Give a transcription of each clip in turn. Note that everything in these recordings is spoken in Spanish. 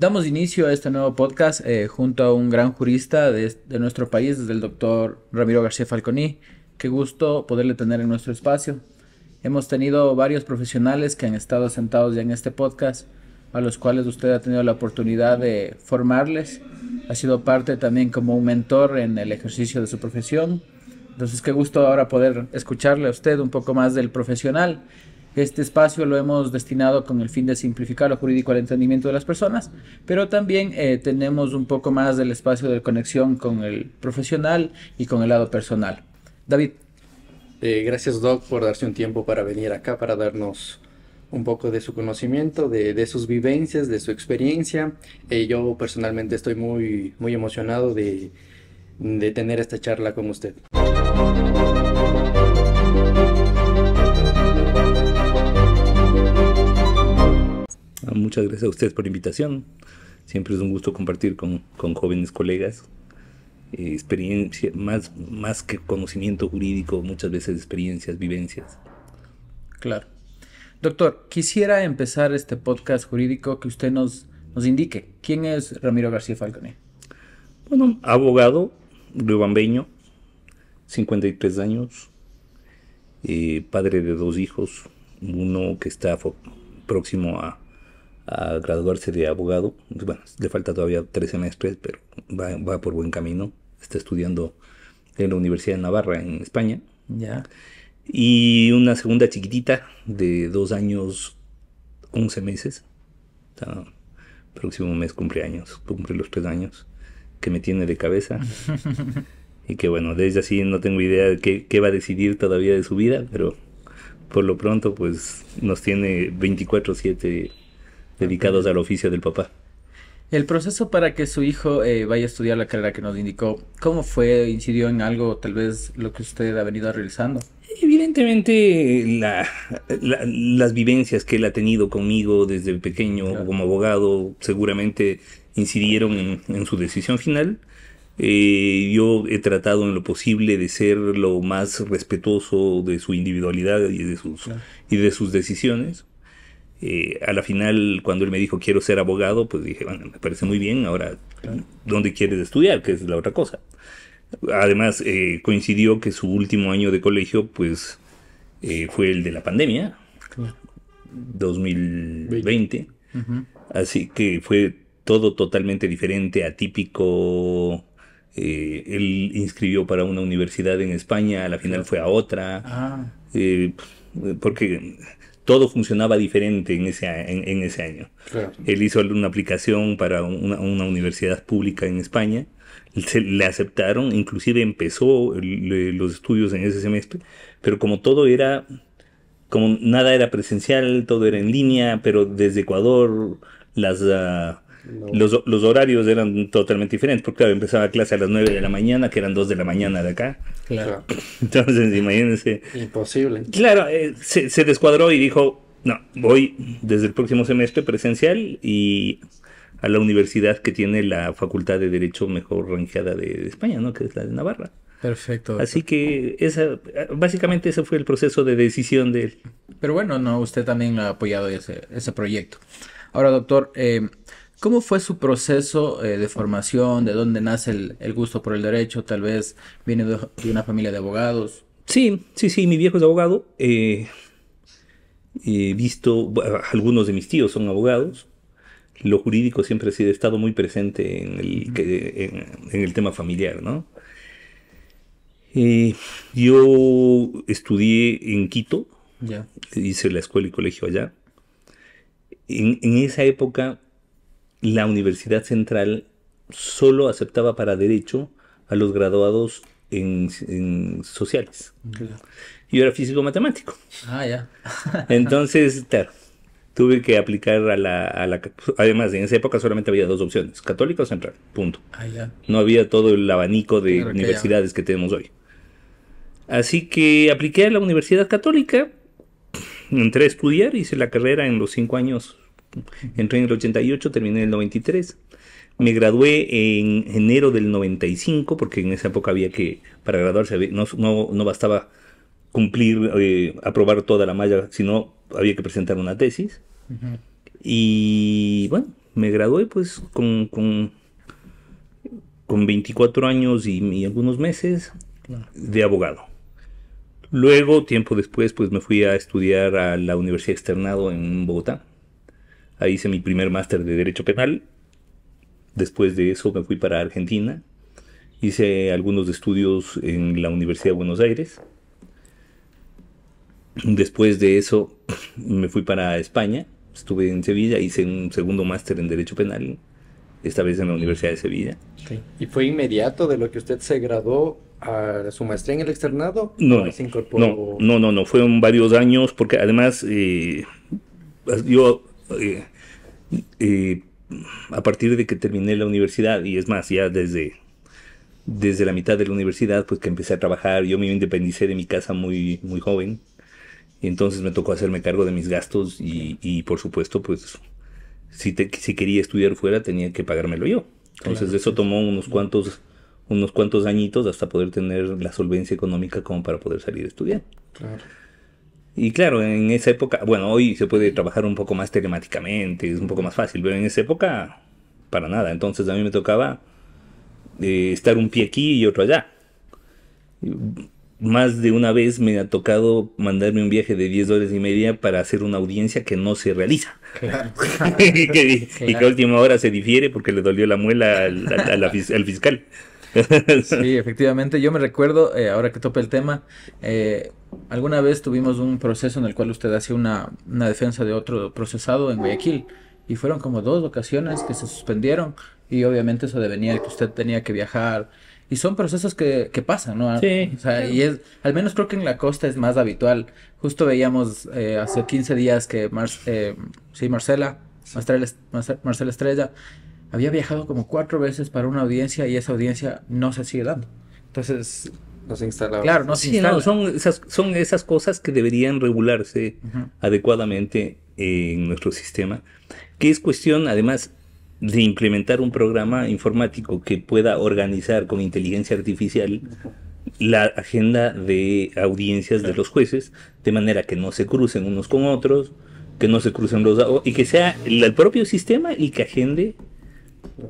Damos inicio a este nuevo podcast eh, junto a un gran jurista de, nuestro país, desde el doctor Ramiro García Falconi. Qué gusto poderle tener en nuestro espacio. Hemos tenido varios profesionales que han estado sentados ya en este podcast, a los cuales usted ha tenido la oportunidad de formarles. Ha sido parte también como un mentor en el ejercicio de su profesión. Entonces, qué gusto ahora poder escucharle a usted un poco más del profesional este espacio lo hemos destinado con el fin de simplificar lo jurídico al entendimiento de las personas, pero también eh, tenemos un poco más del espacio de conexión con el profesional y con el lado personal. David. Eh, gracias Doc por darse un tiempo para venir acá, para darnos un poco de su conocimiento, de, sus vivencias, de su experiencia. Eh, yo personalmente estoy muy, muy emocionado de, de tener esta charla con usted. Ah, muchas gracias a ustedes por la invitación. Siempre es un gusto compartir con, jóvenes colegas eh, experiencia, más, más que conocimiento jurídico, muchas veces experiencias, vivencias. Claro. Doctor, quisiera empezar este podcast jurídico que usted nos, nos indique. ¿Quién es Ramiro García Falcone? Bueno, abogado, Bambeño, 53 años, eh, padre de dos hijos, uno que está próximo a a graduarse de abogado. Bueno, le falta todavía tres semestres, pero va, por buen camino. Está estudiando en la Universidad de Navarra, en España. Ya. Y una segunda chiquitita de dos años, once meses. próximo mes cumple años... cumple los tres años, que me tiene de cabeza. y que bueno, desde así no tengo idea de qué, qué va a decidir todavía de su vida, pero por lo pronto pues nos tiene 24/7 dedicados a la oficio del papá. El proceso para que su hijo eh, vaya a estudiar la carrera que nos indicó, ¿cómo fue? ¿Incidió en algo tal vez lo que usted ha venido realizando? Evidentemente las vivencias que él ha tenido conmigo desde pequeño como abogado seguramente incidieron en, su decisión final. Eh, yo he tratado en lo posible de ser lo más respetuoso de su individualidad y de sus, y de sus decisiones. Eh, a la final, cuando él me dijo quiero ser abogado, pues dije, bueno, me parece muy bien, ahora, ¿dónde quieres estudiar? Que es la otra cosa. Además, eh, coincidió que su último año de colegio, pues, eh, fue el de la pandemia, 2020. Así que fue todo totalmente diferente, atípico. él inscribió para una universidad en España, a la final fue a otra. Ah. porque todo funcionaba diferente en ese, en, ese año. Él hizo una aplicación para una, universidad pública en España, le aceptaron, inclusive empezó los estudios en ese semestre, pero como todo era, como nada era presencial, todo era en línea, pero desde Ecuador las... Ah, los, horarios eran totalmente diferentes, porque claro, empezaba clase a las 9 de la mañana, que eran 2 de la mañana de acá, Claro. Entonces, imagínense. Imposible. Claro, eh, se, descuadró y dijo, no, voy desde el próximo semestre presencial y a la universidad que tiene la Facultad de Derecho mejor rangeada de, España, ¿no? Que es la de Navarra. Perfecto. Así que esa, básicamente ese fue el proceso de decisión de él. Pero bueno, no, usted también ha apoyado ese, ese proyecto. Ahora, doctor, eh, ¿Cómo fue su proceso eh, de formación? ¿De dónde nace el, gusto por el derecho? Tal vez viene de, una familia de abogados. Sí, sí, sí, mi viejo es abogado. Eh, he visto, algunos de mis tíos son abogados. Lo jurídico siempre ha sido, estado muy presente en el, en, el tema familiar, ¿no? Eh, yo estudié en Quito, hice la escuela y colegio allá. en esa época la Universidad Central solo aceptaba para derecho a los graduados en, sociales. Yo era físico matemático. Ah, ya. Entonces, claro, tuve que aplicar a la, Además, en esa época solamente había dos opciones, católica o central, punto. Ah, No había todo el abanico de universidades que, que tenemos hoy. Así que apliqué a la Universidad Católica, entré a estudiar, hice la carrera en los cinco años Entré en el 88, terminé en el 93. Me gradué en enero del 95, porque en esa época había que, para graduarse, no, no, no bastaba cumplir, eh, aprobar toda la malla, sino había que presentar una tesis. Y bueno, me gradué pues con, con, con 24 años y, algunos meses de abogado. Luego, tiempo después, pues me fui a estudiar a la Universidad Externado en Bogotá. Ahí hice mi primer máster de Derecho Penal. Después de eso me fui para Argentina. Hice algunos estudios en la Universidad de Buenos Aires. Después de eso me fui para España. Estuve en Sevilla, hice un segundo máster en Derecho Penal, esta vez en la Universidad de Sevilla. ¿Y fue inmediato de lo que usted se graduó a su maestría en el externado? No, no, no, no, no, fueron varios años porque además eh, yo eh, eh, a partir de que terminé la universidad, y es más, ya desde, desde la mitad de la universidad, pues que empecé a trabajar, yo me independicé de mi casa muy, muy joven, y entonces me tocó hacerme cargo de mis gastos y, por supuesto, pues si, si quería estudiar fuera tenía que pagármelo yo. Entonces eso tomó unos cuantos unos cuantos añitos hasta poder tener la solvencia económica como para poder salir a estudiar. Claro. Y claro, en esa época, bueno, hoy se puede trabajar un poco más telemáticamente, es un poco más fácil, pero en esa época, para nada. Entonces a mí me tocaba eh, estar un pie aquí y otro allá. Más de una vez me ha tocado mandarme un viaje de 10 dólares y media para hacer una audiencia que no se realiza. y, que, a última hora se difiere porque le dolió la muela al fiscal. sí, efectivamente. Yo me recuerdo, eh, ahora que tope el tema, eh, alguna vez tuvimos un proceso en el cual usted hacía una, una defensa de otro procesado en Guayaquil y fueron como dos ocasiones que se suspendieron y obviamente eso devenía que usted tenía que viajar y son procesos que, que pasan, ¿no? Sí. O sea, y es, al menos creo que en la costa es más habitual. Justo veíamos eh, hace 15 días que Mar, eh, sí, Marcela, Marcela, Marcela Estrella había viajado como cuatro veces para una audiencia y esa audiencia no se sigue dando. Entonces... No se instala. Claro, no se sí, son, esas, son esas cosas que deberían regularse adecuadamente en nuestro sistema, que es cuestión además de implementar un programa informático que pueda organizar con inteligencia artificial la agenda de audiencias de los jueces, de manera que no se crucen unos con otros, que no se crucen los y que sea el propio sistema y que agende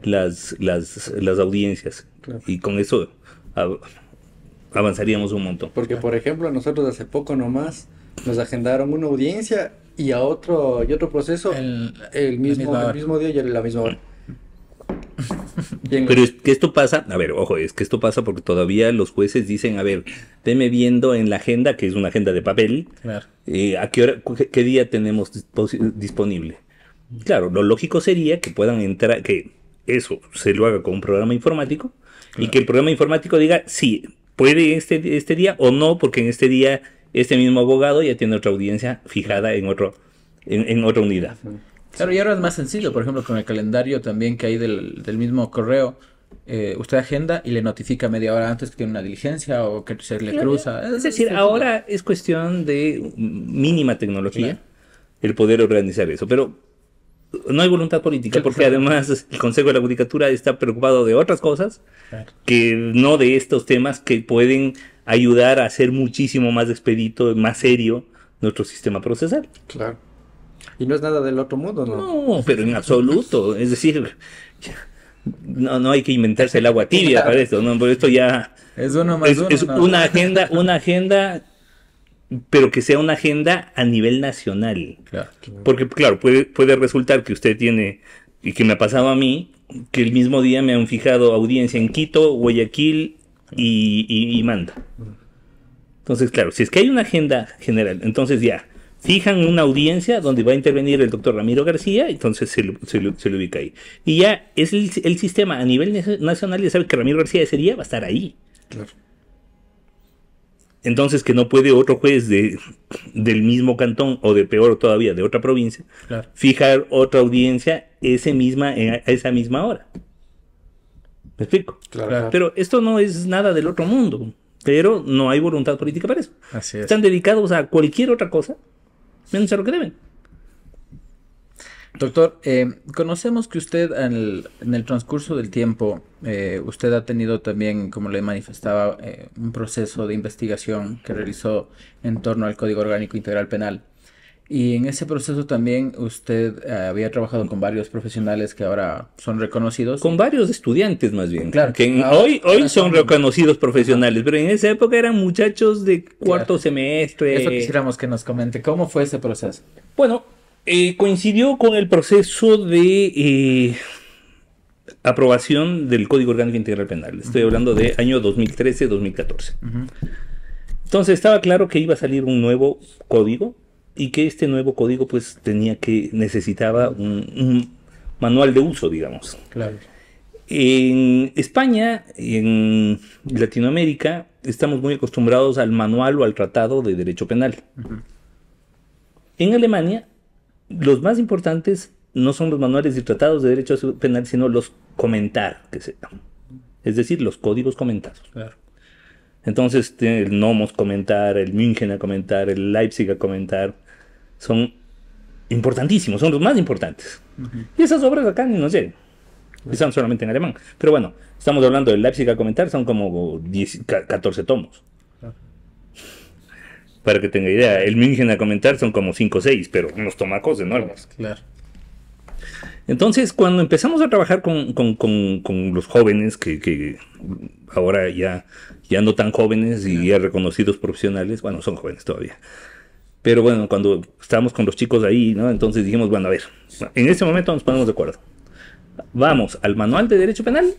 las, las, audiencias. Y con eso avanzaríamos un montón. Porque, por ejemplo, nosotros hace poco nomás nos agendaron una audiencia y a otro y otro proceso el, mismo, mismo día y a la misma hora. Pero es que esto pasa, a ver, ojo, es que esto pasa porque todavía los jueces dicen, a ver, teme viendo en la agenda, que es una agenda de papel, eh, a qué hora, qué día tenemos disponible. Claro, lo lógico sería que puedan entrar, que eso se lo haga con un programa informático y que el programa informático diga sí, puede este, este día o no, porque en este día este mismo abogado ya tiene otra audiencia fijada en, otro, en, otra unidad. Claro, y ahora es más sencillo, por ejemplo, con el calendario también que hay del, mismo correo. Eh, usted agenda y le notifica media hora antes que tiene una diligencia o que se le cruza. Es, decir, ahora es cuestión de mínima tecnología el poder organizar eso. Pero no hay voluntad política, porque además el Consejo de la Judicatura está preocupado de otras cosas que no de estos temas que pueden ayudar a hacer muchísimo más expedito, más serio nuestro sistema procesal. Claro. Y no es nada del otro mundo, ¿no? No, pero en absoluto. Es decir, no, no hay que inventarse el agua tibia para esto, ¿no? Por esto ya. Es, una agenda, una agenda pero que sea una agenda a nivel nacional. Porque, claro, puede, puede resultar que usted tiene, y que me ha pasado a mí, que el mismo día me han fijado audiencia en Quito, Guayaquil y, y, Entonces, claro, si es que hay una agenda general, entonces ya, fijan una audiencia donde va a intervenir el doctor Ramiro García, entonces se lo, se ubica ahí. Y ya es el, sistema a nivel nacional, ya sabe que Ramiro García ese día va a estar ahí. Claro entonces que no puede otro juez de, del mismo cantón o de peor todavía de otra provincia fijar otra audiencia ese misma, eh, a esa misma hora. ¿Me explico? Pero esto no es nada del otro mundo, pero no hay voluntad política para eso. Están dedicados a cualquier otra cosa menos a lo que deben. Doctor, eh, conocemos que usted en el, transcurso del tiempo, eh, usted ha tenido también, como le manifestaba, eh, un proceso de investigación que realizó en torno al Código Orgánico Integral Penal. Y en ese proceso también usted había trabajado con varios profesionales que ahora son reconocidos. Con varios estudiantes más bien. Claro. Que ah, hoy, hoy son reconocidos profesionales, pero en esa época eran muchachos de cuarto semestre. Eso quisiéramos que nos comente. ¿Cómo fue ese proceso? Bueno, eh, coincidió con el proceso de eh, aprobación del Código Orgánico Integral Penal. Estoy hablando de año 2013-2014. Entonces estaba claro que iba a salir un nuevo código y que este nuevo código pues tenía que necesitaba un, manual de uso, digamos. Claro. En España, y en Latinoamérica, estamos muy acostumbrados al manual o al tratado de derecho penal. En Alemania los más importantes no son los manuales y tratados de derecho penal, sino los comentar, que se es decir, los códigos comentados. Claro. Entonces, este, el Nomos comentar, el München a comentar, el Leipzig a comentar, son importantísimos, son los más importantes. Y esas obras acá ni nos llegan. Están solamente en alemán. Pero bueno, estamos hablando del Leipzig a comentar, son como 14 tomos. Para que tenga idea, el München a comentar son como 5 o 6, pero unos tomacos enormes. Claro. Entonces, cuando empezamos a trabajar con, con, con, con los jóvenes, que, que, ahora ya, ya no tan jóvenes y ya reconocidos profesionales, bueno, son jóvenes todavía. Pero bueno, cuando estábamos con los chicos ahí, ¿no? Entonces dijimos, bueno, a ver, en este momento nos ponemos de acuerdo. Vamos al manual de derecho penal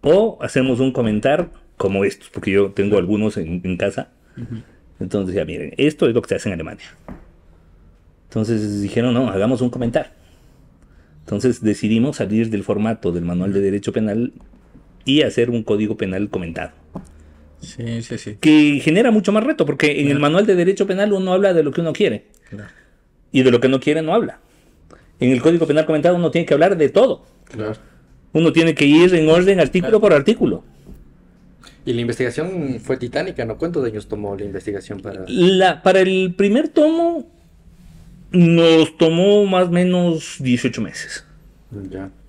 o hacemos un comentario como estos, porque yo tengo algunos en, en casa. Entonces decía, miren, esto es lo que se hace en Alemania. Entonces dijeron, no, hagamos un comentario. Entonces decidimos salir del formato del manual de derecho penal y hacer un código penal comentado. Sí, sí, sí. Que genera mucho más reto, porque en el manual de derecho penal uno habla de lo que uno quiere. Y de lo que no quiere no habla. En el código penal comentado uno tiene que hablar de todo. Claro. Uno tiene que ir en orden artículo por artículo. Y la investigación fue titánica, ¿no? ¿Cuántos años tomó la investigación para...? La, para el primer tomo nos tomó más o menos 18 meses.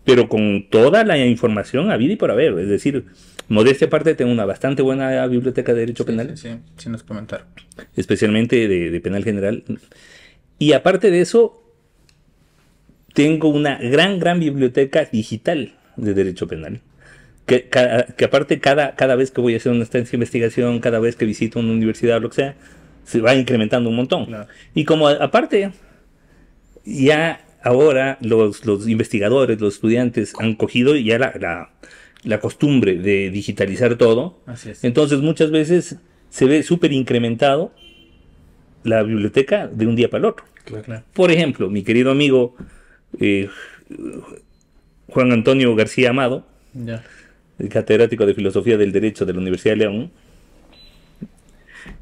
Pero con toda la información habida y por haber. Es decir, modestia aparte, tengo una bastante buena biblioteca de Derecho Penal. Sí, sin nos comentar. Especialmente de, de Penal General. Y aparte de eso, tengo una gran, gran biblioteca digital de Derecho Penal que, aparte cada, cada vez que voy a hacer una estancia investigación, cada vez que visito una universidad o lo que sea, se va incrementando un montón. Y como aparte, ya ahora los, investigadores, los estudiantes han cogido ya la, la, costumbre de digitalizar todo. Entonces muchas veces se ve súper incrementado la biblioteca de un día para el otro. Por ejemplo, mi querido amigo eh, Juan Antonio García Amado, catedrático de Filosofía del Derecho de la Universidad de León,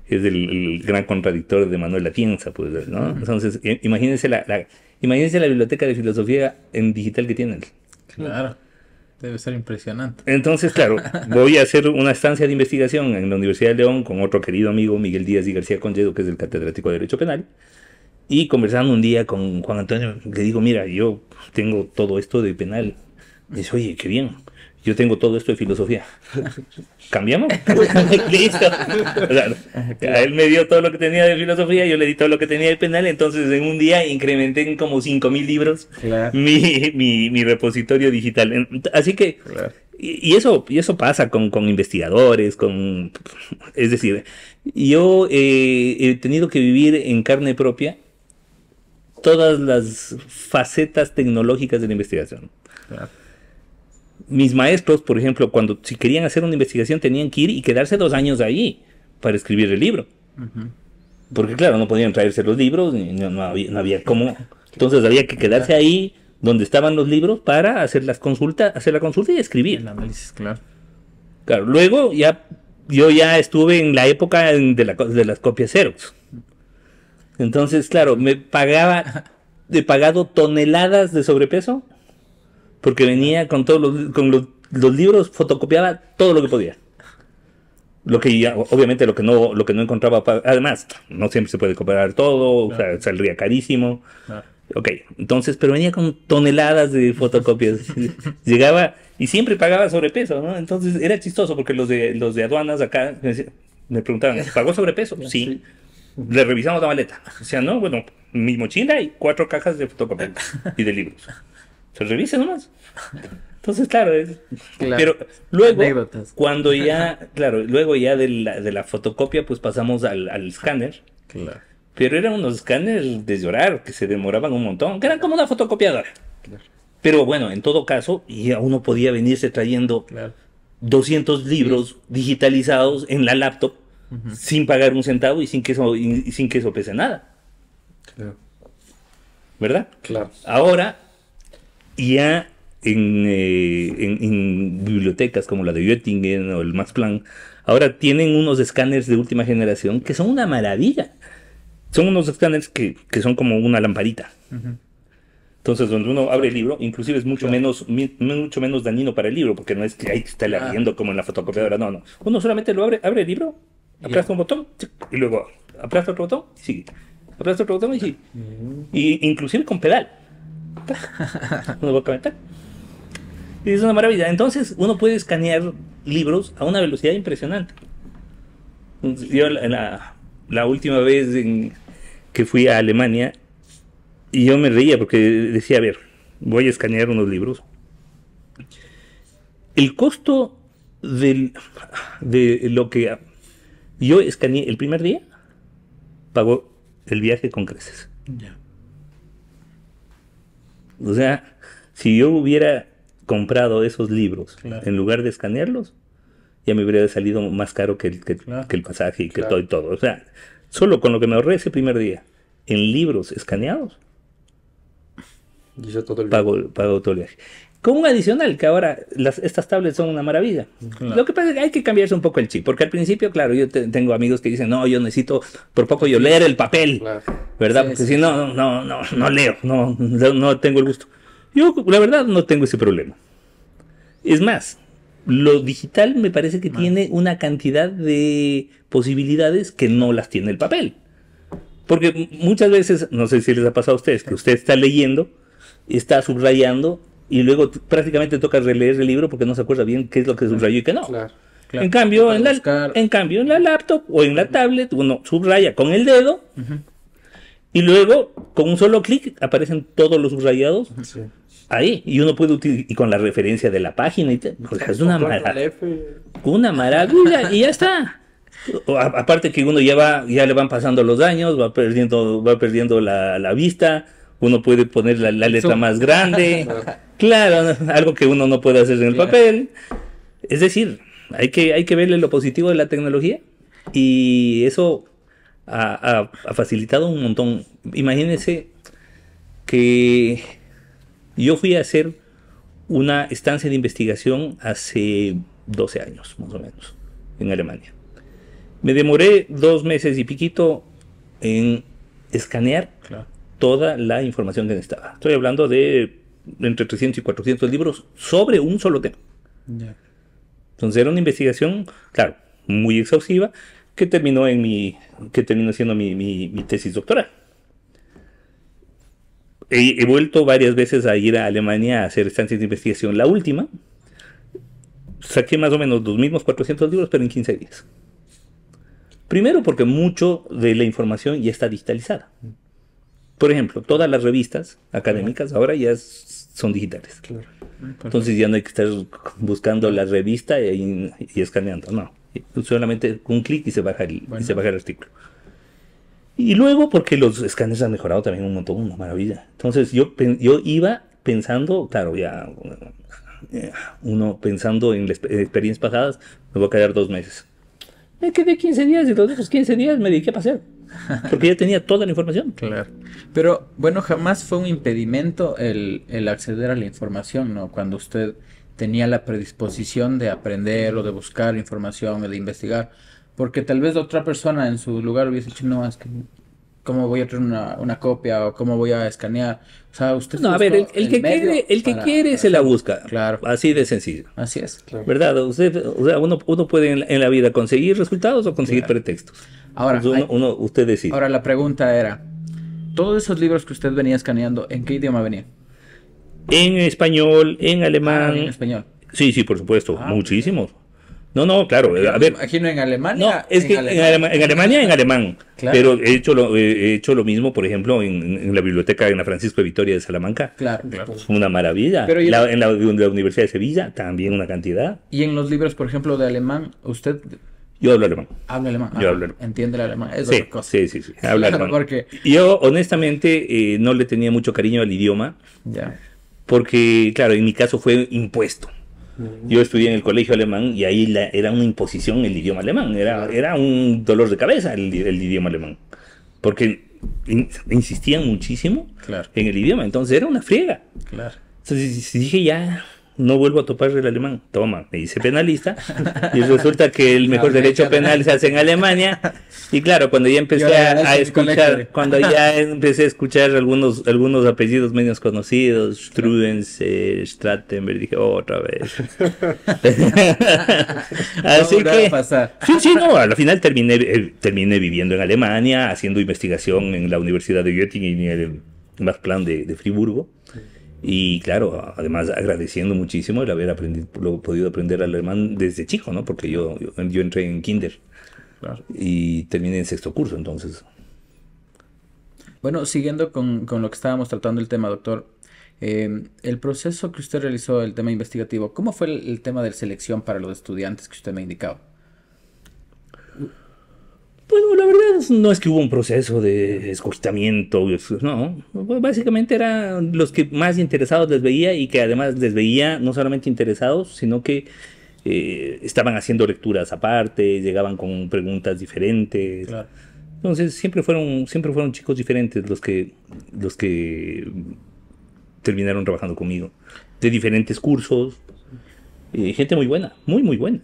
es el, gran contradictor de Manuel Atienza, pues, ¿no? Entonces, imagínense la, la, la biblioteca de filosofía en digital que tienen. Claro. Debe ser impresionante. Entonces, claro, voy a hacer una estancia de investigación en la Universidad de León con otro querido amigo, Miguel Díaz y García conlledo que es el catedrático de Derecho Penal. Y conversando un día con Juan Antonio, le digo, mira, yo tengo todo esto de penal. Dice, oye, qué bien yo tengo todo esto de filosofía. ¿Cambiamos? Listo. Ah, a él me dio todo lo que tenía de filosofía, yo le di todo lo que tenía de penal, entonces en un día incrementé en como mil libros mi, repositorio digital. Así que... Y, eso, y eso pasa con, investigadores, con... Es decir, yo eh, he tenido que vivir en carne propia todas las facetas tecnológicas de la investigación. Claro mis maestros, por ejemplo, cuando si querían hacer una investigación tenían que ir y quedarse dos años ahí para escribir el libro. Porque claro, no podían traerse los libros, no, había, cómo. Entonces había que quedarse ahí donde estaban los libros para hacer las consultas, hacer la consulta y escribir. El análisis, claro. Claro, luego ya yo ya estuve en la época de, de las copias Xerox. Entonces, claro, me pagaba, he pagado toneladas de sobrepeso porque venía con todos los, libros, fotocopiaba todo lo que podía. Lo que obviamente lo que no, lo que no encontraba, además, no siempre se puede comprar todo, o sea, saldría carísimo. Ok, entonces, pero venía con toneladas de fotocopias. Llegaba y siempre pagaba sobrepeso, ¿no? Entonces era chistoso porque los de, los de aduanas acá me preguntaban, ¿pagó sobrepeso? Sí. Le revisamos la maleta. O sea, no, bueno, mi mochila y cuatro cajas de fotocopias y de libros. Se revisa nomás. Entonces, claro, pero luego, cuando ya, claro, luego ya de la, fotocopia, pues pasamos al, al escáner. Pero eran unos escáneres de llorar que se demoraban un montón, que eran como una fotocopiadora. Pero bueno, en todo caso, Y uno podía venirse trayendo 200 libros digitalizados en la laptop sin pagar un centavo y sin que eso, sin que pese nada. Claro. ¿Verdad? Claro. Ahora ya eh, en, bibliotecas como la de Göttingen o el Max Planck, ahora tienen unos escáneres de última generación que son una maravilla. Son unos escáneres que, que son como una lamparita. Entonces, donde uno abre el libro, inclusive es mucho, menos, mucho menos dañino para el libro, porque no es que ahí está leyendo como en la fotocopiadora, no, no. Uno solamente lo abre, abre el libro, aplasta un botón, y luego aplasta otro botón y sigue. Aplasta otro botón y sigue. Mm. Y, inclusive con pedal. uno va a comentar es una maravilla. Entonces, uno puede escanear libros a una velocidad impresionante. Yo la, última vez que fui a Alemania, y yo me reía porque decía, a ver, voy a escanear unos libros. El costo de lo que yo escaneé el primer día, pagó el viaje con creces. O sea, si yo hubiera comprado esos libros en lugar de escanearlos, ya me hubiera salido más caro que el, que, el pasaje y que todo y todo. O sea, solo con lo que me ahorré ese primer día en libros escaneados, todo el pago, pago, todo el viaje. Con un adicional, que ahora las, estas tablets son una maravilla. Lo que pasa es que hay que cambiarse un poco el chip, porque al principio, claro, yo tengo amigos que dicen, no, yo necesito por poco yo leer el papel, ¿verdad? porque si no, no, no, no leo, no, no tengo el gusto. Yo, la verdad, no tengo ese problema. Es más, lo digital me parece que tiene una cantidad de posibilidades que no las tiene el papel. Porque muchas veces, no sé si les ha pasado a ustedes, que usted está leyendo, está subrayando y luego prácticamente toca releer el libro porque no se acuerda bien qué es lo que subrayó y qué no. Claro, En, cambio, en, la, cambio, en la laptop o en la tablet uno subraya con el dedo y luego con un solo clic aparecen todos los subrayados. Sí ahí y uno puede utilizar y con la referencia de la página y pues, es una maravilla una maravilla y ya está aparte que uno ya va ya le van pasando los daños va perdiendo va perdiendo la, vista uno puede poner la, letra más grande claro algo que uno no puede hacer en el papel es decir hay que hay que verle lo positivo de la tecnología y eso ha facilitado un montón imagínense que yo fui a hacer una estancia de investigación hace 12 años, más o menos, en Alemania. Me demoré dos meses y piquito en escanear toda la información que necesitaba. Estoy hablando de entre 300 y 400 libros sobre un solo tema. Entonces era una investigación, claro, muy exhaustiva, que terminó, en mi, que terminó siendo mi, mi tesis doctoral he, vuelto varias veces a ir a Alemania a hacer estancias de investigación. La última, saqué más o menos los mismos 400 libros, pero en 15 días. Primero porque mucho de la información ya está digitalizada. Por ejemplo, todas las revistas académicas ahora ya son digitales. Claro. Entonces ya no hay que estar buscando la revista y, escaneando. No, solamente un clic y y se baja el artículo. Y luego porque los escáneres han mejorado también un montón, una maravilla. Entonces yo, yo iba pensando, claro, ya eh, uno pensando en, experiencias pasadas, me voy a quedar dos meses. Me quedé 15 días y los esos 15 días me dediqué a pasear. Porque ya tenía toda la información. Claro. Pero bueno, jamás fue un impedimento el, el acceder a la información, ¿no? Cuando usted tenía la predisposición de aprender o de buscar información o de investigar porque tal vez otra persona en su lugar hubiese dicho, no, es que cómo voy a traer una, copia o cómo voy a escanear. O sea, usted... No, a ver, el, que quiere, el que quiere se la busca. Claro. Así de sencillo. Así es. ¿Verdad? Usted, o sea, uno, puede en la, vida conseguir resultados o conseguir pretextos. Ahora, uno, usted decide. Ahora, la pregunta era, todos esos libros que usted venía escaneando, ¿en qué idioma venía? En español, en alemán. Ah, en español. Sí, sí, por supuesto. Ah, muchísimos. No, no, claro. A ver, imagino en Alemania. No, es que En, Alemania en alemán. Claro. Pero he hecho, lo, he hecho lo mismo, por ejemplo, en, la biblioteca de la Francisco de Vitoria de Salamanca. Claro, una maravilla. Pero en la, Universidad de Sevilla también una cantidad. Y en los libros, por ejemplo, de alemán, usted... Yo hablo alemán. Habla alemán. Yo ah, hablo alemán. Entiende el alemán. sí, Sí, sí, Habla alemán. Yo, honestamente, eh, no le tenía mucho cariño al idioma. Ya. Porque, claro, en mi caso fue impuesto. Yo estudié en el colegio alemán y ahí era una imposición el idioma alemán, era, un dolor de cabeza el, idioma alemán, porque insistían muchísimo en el idioma, entonces era una friega. Claro. Entonces dije ya, no vuelvo a topar el alemán. Toma, me dice penalista. Y resulta que el mejor derecho penal se hace en Alemania. Y claro, cuando ya empecé a, escuchar, cuando ya empecé a escuchar algunos, algunos apellidos menos conocidos, Strudens, eh, Stratenberg, dije, otra vez. Así que, sí, sí, no, al final terminé, eh, terminé viviendo en Alemania, haciendo investigación en la Universidad de Göttingen y en el más plan de, de Friburgo. Y claro, además agradeciendo muchísimo el haber aprendido, podido aprender alemán desde chico, ¿no? Porque yo, yo, entré en kinder y terminé en sexto curso, entonces. Bueno, siguiendo con, con lo que estábamos tratando el tema, doctor, eh, el proceso que usted realizó, el tema investigativo, ¿cómo fue el, tema de selección para los estudiantes que usted me ha indicado? Bueno, la verdad no es que hubo un proceso de escogitamiento, no. Básicamente eran los que más interesados les veía y que además les veía no solamente interesados, sino que eh, estaban haciendo lecturas aparte, llegaban con preguntas diferentes. Entonces siempre fueron, siempre fueron chicos diferentes los que, los que terminaron trabajando conmigo. De diferentes cursos. Eh, gente muy buena, muy, muy buena.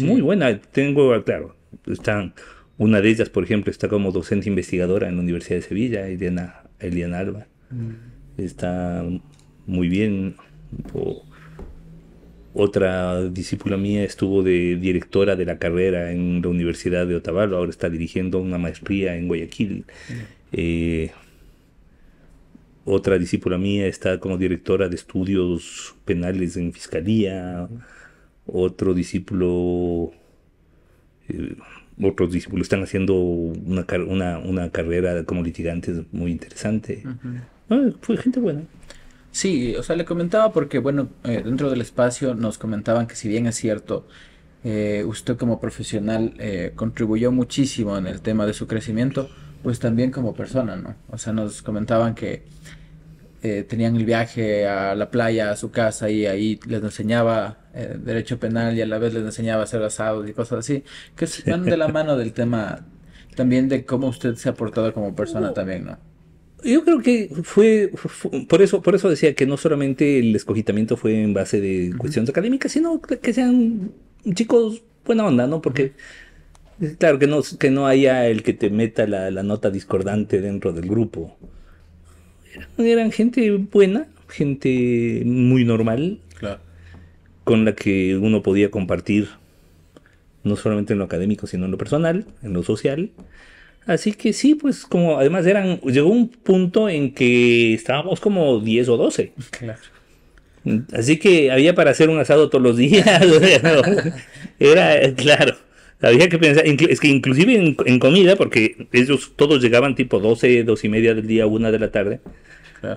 Muy buena. Tengo, claro, están una de ellas, por ejemplo, está como docente investigadora en la Universidad de Sevilla, Eliana, Eliana Alba. Mm. Está muy bien. otra discípula mía estuvo de directora de la carrera en la Universidad de Otavalo, ahora está dirigiendo una maestría en Guayaquil. Mm. Eh, otra discípula mía está como directora de estudios penales en Fiscalía. Mm. Otro discípulo... Eh, otros discípulos están haciendo una, una, carrera como litigantes muy interesante. Ah, fue gente buena. Sí, o sea, le comentaba porque, bueno, eh, dentro del espacio nos comentaban que si bien es cierto, eh, usted como profesional eh, contribuyó muchísimo en el tema de su crecimiento, pues también como persona, ¿no? O sea, nos comentaban que eh, tenían el viaje a la playa, a su casa, y ahí les enseñaba eh, derecho penal y a la vez les enseñaba a hacer asados y cosas así, que se van de la mano del tema también de cómo usted se ha portado como persona también, ¿no? Yo creo que fue, por eso por eso decía que no solamente el escogitamiento fue en base de cuestiones académicas, sino que sean chicos buena onda, ¿no? Porque claro que no que no haya el que te meta la, la nota discordante dentro del grupo. eran, gente buena, gente muy normal, con la que uno podía compartir, no solamente en lo académico, sino en lo personal, en lo social. Así que sí, pues como además eran, llegó un punto en que estábamos como 10 o 12. Claro. Así que había para hacer un asado todos los días. Era, claro. Había que pensar, es que inclusive en, comida, porque ellos todos llegaban tipo 12, 2 y media del día, 1 de la tarde.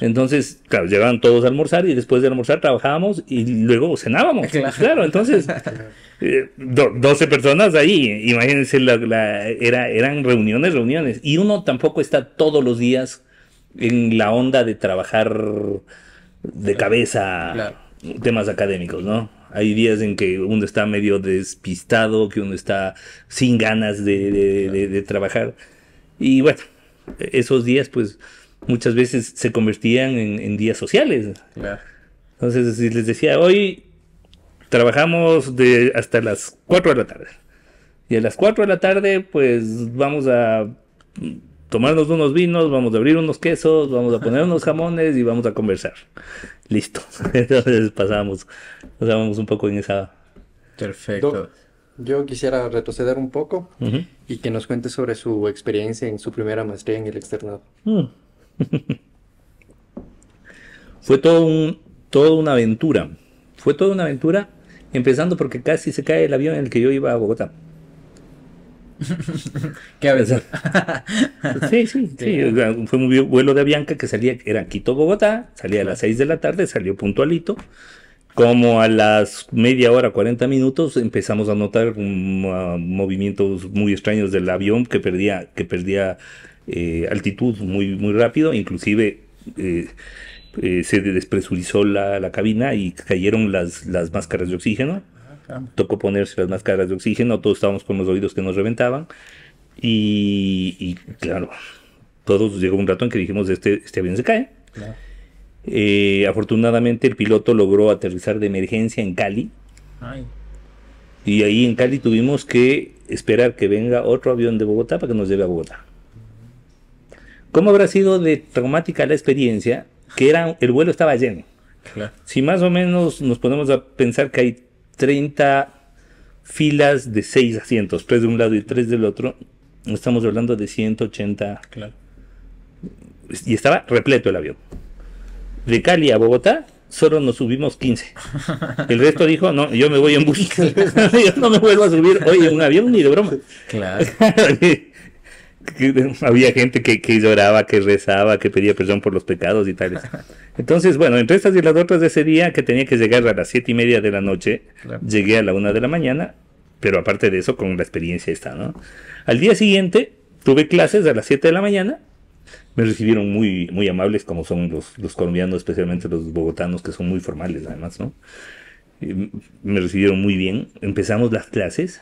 Entonces, claro, llegaban todos a almorzar y después de almorzar trabajábamos y luego cenábamos. Claro, entonces, 12 eh, personas ahí, imagínense, la, era, eran reuniones, reuniones. Y uno tampoco está todos los días en la onda de trabajar de cabeza temas académicos, ¿no? Hay días en que uno está medio despistado, que uno está sin ganas de, trabajar. Y bueno, esos días pues muchas veces se convertían en, días sociales. Entonces, si les decía, hoy trabajamos de hasta las 4 de la tarde. Y a las 4 de la tarde pues vamos a tomarnos unos vinos, vamos a abrir unos quesos, vamos a poner unos jamones y vamos a conversar. Listo. Entonces pasamos, un poco en esa... Perfecto. yo quisiera retroceder un poco y que nos cuente sobre su experiencia en su primera maestría en el externado. Mm. Fue todo un, toda una aventura. Fue toda una aventura, empezando porque casi se cae el avión en el que yo iba a Bogotá. ¿Qué veces? sí, sí, sí, Fue un vuelo de Avianca que salía, era Quito-Bogotá, salía a las 6 de la tarde, salió puntualito. Como a las media hora, 40 minutos, empezamos a notar ah, movimientos muy extraños del avión que perdía, que perdía eh, altitud muy, muy rápido, inclusive eh, eh, se despresurizó la, la, cabina y cayeron las, las máscaras de oxígeno Tocó ponerse las máscaras de oxígeno, todos estábamos con los oídos que nos reventaban. Y, claro, todos llegó un rato en que dijimos, este, este avión se cae. Eh, afortunadamente el piloto logró aterrizar de emergencia en Cali. Y ahí en Cali tuvimos que esperar que venga otro avión de Bogotá para que nos lleve a Bogotá. ¿Cómo habrá sido de traumática la experiencia? Que era, el vuelo estaba lleno. Si más o menos nos ponemos a pensar que hay 30 filas de 6 asientos, 3 de un lado y 3 del otro, estamos hablando de 180. Claro. Y estaba repleto el avión. De Cali a Bogotá, solo nos subimos 15. El resto dijo, no, yo me voy en bus. yo no me vuelvo a subir hoy en un avión ni de broma. Claro. había gente que, que, lloraba, que rezaba, que pedía perdón por los pecados y tales. Entonces, bueno, entre estas y las otras de ese día, que tenía que llegar a las siete y media de la noche, llegué a la una de la mañana, pero aparte de eso, con la experiencia esta. ¿no? Al día siguiente, tuve clases a las 7 de la mañana, me recibieron muy, muy amables, como son los, los colombianos, especialmente los bogotanos, que son muy formales además, ¿no? Me recibieron muy bien, empezamos las clases,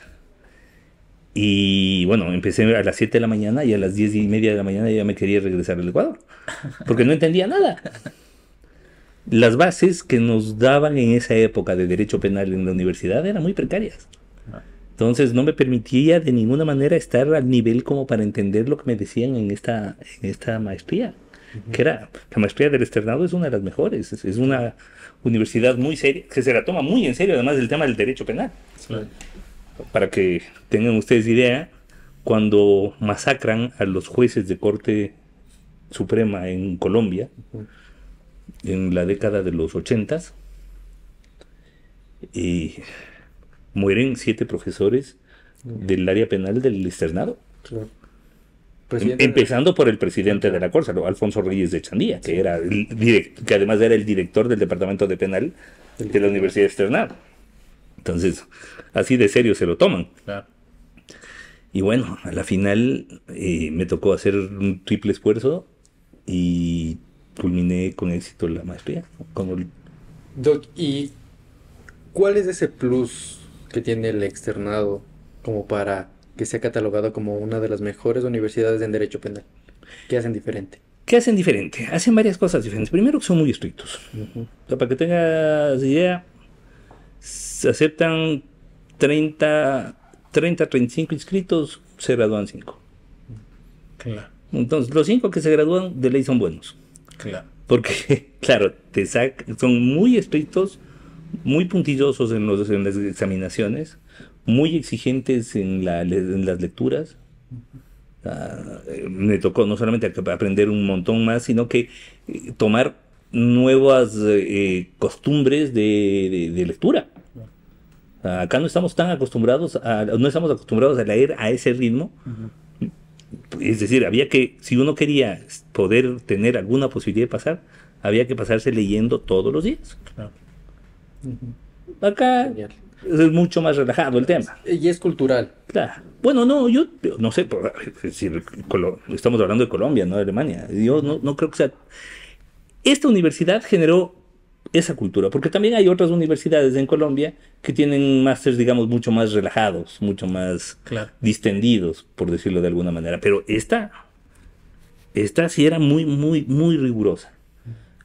y bueno, empecé a las 7 de la mañana y a las 10 y media de la mañana ya me quería regresar al Ecuador, porque no entendía nada. Las bases que nos daban en esa época de derecho penal en la universidad eran muy precarias. Ah. Entonces no me permitía de ninguna manera estar al nivel como para entender lo que me decían en esta, esta maestría, que era, la maestría del externado es una de las mejores, es, una universidad muy seria, que se la toma muy en serio además del tema del derecho penal para que tengan ustedes idea, cuando masacran a los jueces de Corte Suprema en Colombia, en la década de los ochentas, y mueren siete profesores del área penal del externado. Em, empezando por el presidente de la Corte, Alfonso Reyes de Chandía, que, era que además era el director del Departamento de Penal de la Universidad Externado. Entonces, así de serio se lo toman. Y bueno, a la final eh, me tocó hacer un triple esfuerzo y culminé con éxito la maestría. Doc, ¿y cuál es ese plus que tiene el externado como para que sea catalogado como una de las mejores universidades en Derecho Penal? ¿Qué hacen diferente? ¿Qué hacen diferente? Hacen varias cosas diferentes. Primero que son muy estrictos. para que tengas idea, se aceptan 30, 30, 35 inscritos, se gradúan 5. Claro. Entonces, los 5 que se gradúan de ley son buenos. Claro. Porque, claro, te son muy estrictos, muy puntillosos en, los, las examinaciones, muy exigentes en, las lecturas. Ah, eh, me tocó no solamente aprender un montón más, sino que eh, tomar nuevas eh, costumbres de lectura. Acá no estamos tan acostumbrados, a, no estamos acostumbrados a leer a ese ritmo. Es decir, había que, si uno quería poder tener alguna posibilidad de pasar, había que pasarse leyendo todos los días. Acá es mucho más relajado el tema. Y es cultural. Bueno, no, yo no sé, estamos hablando de Colombia, no de Alemania. Yo no, no creo que sea... Esta universidad generó esa cultura, porque también hay otras universidades en Colombia que tienen másteres, digamos, mucho más relajados, mucho más distendidos, por decirlo de alguna manera, pero esta, esta sí era muy, muy, muy rigurosa.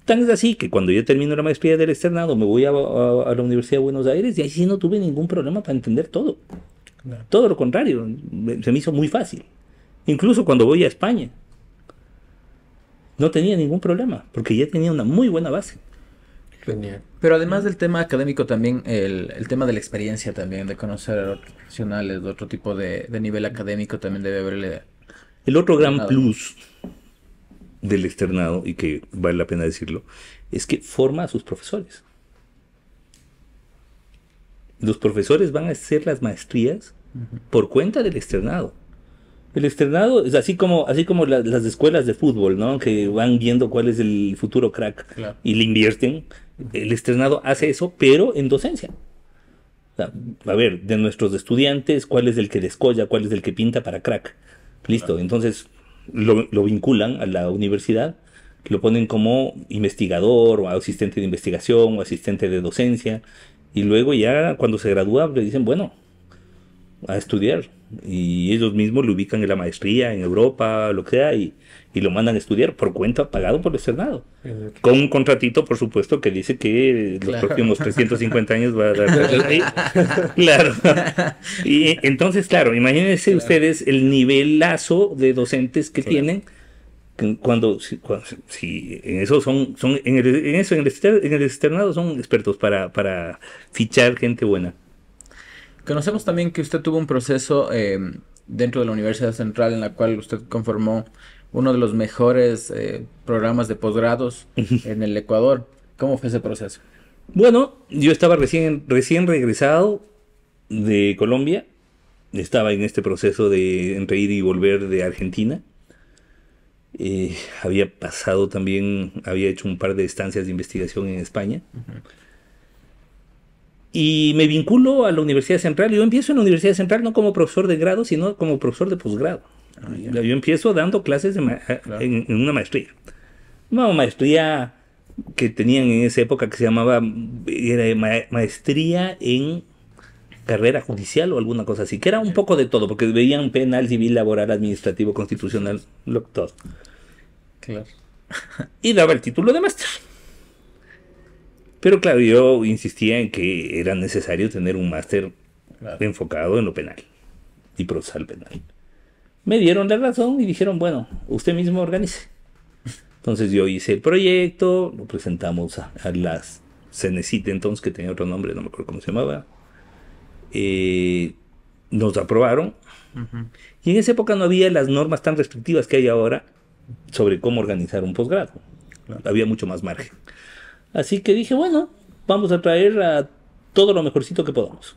Tan es así que cuando yo termino la maestría del externado me voy a, la Universidad de Buenos Aires y ahí sí no tuve ningún problema para entender todo. Todo lo contrario, se me hizo muy fácil. Incluso cuando voy a España, no tenía ningún problema, porque ya tenía una muy buena base. Pero además del tema académico también, el, tema de la experiencia también, de conocer a otros profesionales de otro tipo de, nivel académico también debe haberle... El otro gran plus del externado, y que vale la pena decirlo, es que forma a sus profesores. Los profesores van a hacer las maestrías por cuenta del externado. El externado es así como, así como las escuelas de fútbol, ¿no? Que van viendo cuál es el futuro crack y le invierten el estrenado hace eso, pero en docencia. A ver, de nuestros estudiantes, ¿cuál es el que descolla? ¿Cuál es el que pinta para crack? Listo, entonces lo, lo vinculan a la universidad, lo ponen como investigador o asistente de investigación o asistente de docencia, y luego ya cuando se gradúa le dicen, bueno, a estudiar y ellos mismos lo ubican en la maestría en Europa, lo que sea, y, lo mandan a estudiar por cuenta pagado por el externado Con un contratito, por supuesto, que dice que los próximos 350 años va a dar claro. Y entonces, claro, imagínense ustedes el nivelazo de docentes que tienen cuando, si, en eso son, son en, el, en eso en el, externado son expertos para, para fichar gente buena. Conocemos también que usted tuvo un proceso em, dentro de la Universidad Central en la cual usted conformó uno de los mejores eh, programas de posgrados en el Ecuador. ¿Cómo fue ese proceso? Bueno, yo estaba recién, recién regresado de Colombia, estaba en este proceso de entre ir y volver de Argentina. Eh, había pasado también, había hecho un par de estancias de investigación en España y me vinculo a la Universidad Central. Yo empiezo en la Universidad Central no como profesor de grado, sino como profesor de posgrado. Ah, yo empiezo dando clases en, una maestría. Una maestría que tenían en esa época que se llamaba maestría en carrera judicial o alguna cosa así, que era un poco de todo, porque veían penal, civil, laboral, administrativo, constitucional, lo, todo. Claro. Y daba el título de maestro. Pero claro, yo insistía en que era necesario tener un máster enfocado en lo penal y procesal penal. Me dieron la razón y dijeron, bueno, usted mismo organice. Entonces yo hice el proyecto, lo presentamos a, las Cenecite entonces, que tenía otro nombre, no me acuerdo cómo se llamaba. Eh, nos aprobaron. Y en esa época no había las normas tan restrictivas que hay ahora sobre cómo organizar un posgrado. Había mucho más margen. Así que dije, bueno, vamos a traer a todo lo mejorcito que podamos.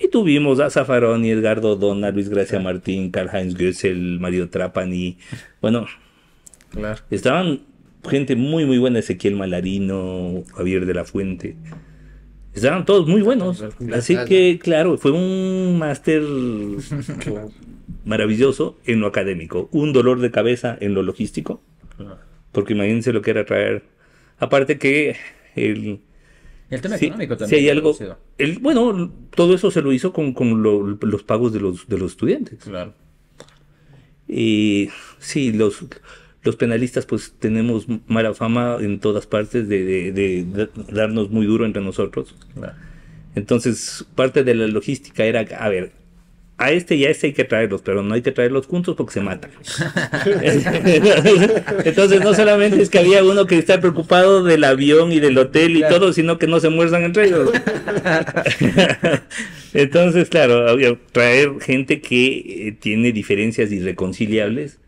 Y tuvimos a Zafaroni, Edgardo Dona, Luis Gracia Martín, Karl-Heinz Gössel, Mario Trapani. Bueno, claro. estaban gente muy, muy buena. Ezequiel Malarino, Javier de la Fuente. Estaban todos muy buenos. Así que, claro, fue un máster maravilloso en lo académico. Un dolor de cabeza en lo logístico. Porque imagínense lo que era traer Aparte que el... El tema económico también. hay algo, bueno, todo eso se lo hizo con, los pagos de los, de los estudiantes. Claro. Y sí, los, los penalistas pues tenemos mala fama en todas partes de, darnos muy duro entre nosotros. Entonces, parte de la logística era, a ver, a este y a este hay que traerlos, pero no hay que traerlos juntos porque se matan. Entonces no solamente es que había uno que está preocupado del avión y del hotel y todo, sino que no se muerzan entre ellos. Entonces, claro, traer gente que eh, tiene diferencias irreconciliables,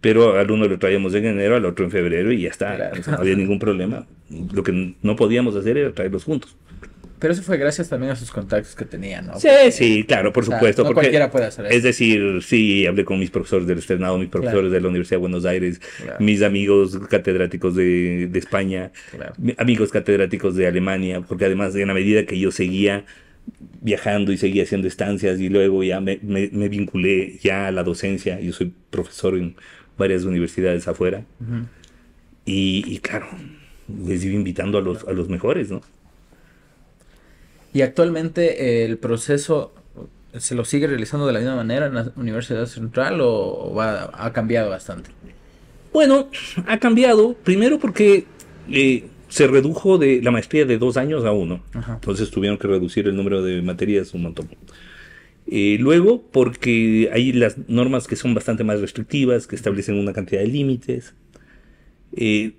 pero al uno lo traíamos en enero, al otro en febrero y ya está, no había ningún problema. Lo que no podíamos hacer era traerlos juntos. Pero eso fue gracias también a sus contactos que tenía, ¿no? Sí, sí, claro, por supuesto. porque, cualquiera puede Es decir, sí, hablé con mis profesores del Esternado, mis profesores de la Universidad de Buenos Aires, mis amigos catedráticos de, España, amigos catedráticos de Alemania, porque además en la medida que yo seguía viajando y seguía haciendo estancias y luego ya me, vinculé ya a la docencia, yo soy profesor en varias universidades afuera y, claro, les iba invitando a a los mejores, ¿no? Y actualmente eh, el proceso se lo sigue realizando de la misma manera en la Universidad Central o, va, ha cambiado bastante. Bueno, ha cambiado primero porque eh, se redujo de la maestría de dos años a uno. Entonces tuvieron que reducir el número de materias un montón. Eh, luego, porque hay las normas que son bastante más restrictivas, que establecen una cantidad de límites.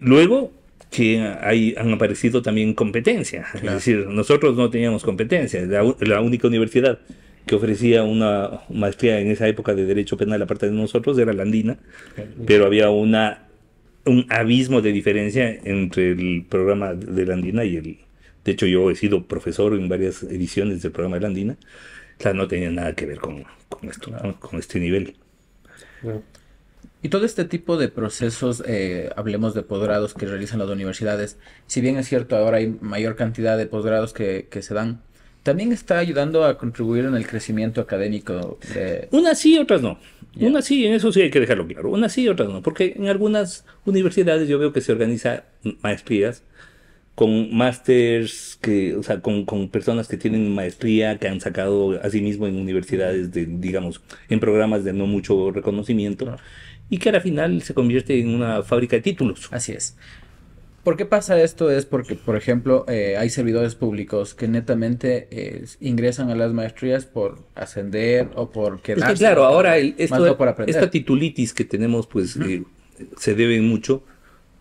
luego, que ahí han aparecido también competencias. Es decir, nosotros no teníamos competencias. La, única universidad que ofrecía una maestría en esa época de Derecho Penal, aparte de nosotros, era la Andina, pero había una un abismo de diferencia entre el programa de la Andina y el... De hecho, yo he sido profesor en varias ediciones del programa de la Andina. O sea, no tenía nada que ver con, con esto, con este nivel. Y todo este tipo de procesos, eh, hablemos de posgrados que realizan las universidades, si bien es cierto ahora hay mayor cantidad de posgrados que, se dan, también está ayudando a contribuir en el crecimiento académico. Unas sí, otras no. Unas sí, en eso sí hay que dejarlo claro. Unas sí, otras no. Porque en algunas universidades yo veo que se organizan maestrías con másters, que, o sea, con, personas que tienen maestría, que han sacado a sí mismo en universidades, de, digamos, en programas de no mucho reconocimiento, y que al final se convierte en una fábrica de títulos. Así es. ¿Por qué pasa esto? Es porque, por ejemplo, eh, hay servidores públicos que netamente eh, ingresan a las maestrías por ascender o por quedarse. claro, ahora esta titulitis que tenemos, pues eh, se debe mucho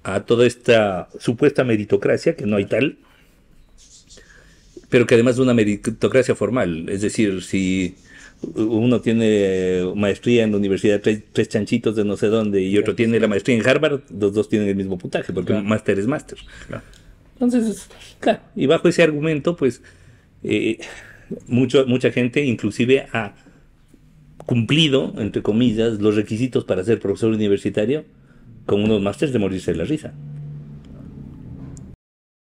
a toda esta supuesta meritocracia, que no hay tal, pero que además de una meritocracia formal. Es decir, si uno tiene maestría en la universidad, tres, chanchitos de no sé dónde, y otro tiene la maestría en Harvard, los dos tienen el mismo putaje, porque un máster es máster. Entonces, claro, y bajo ese argumento, pues, eh, mucha gente inclusive ha cumplido, entre comillas, los requisitos para ser profesor universitario con unos másteres de morirse de la risa.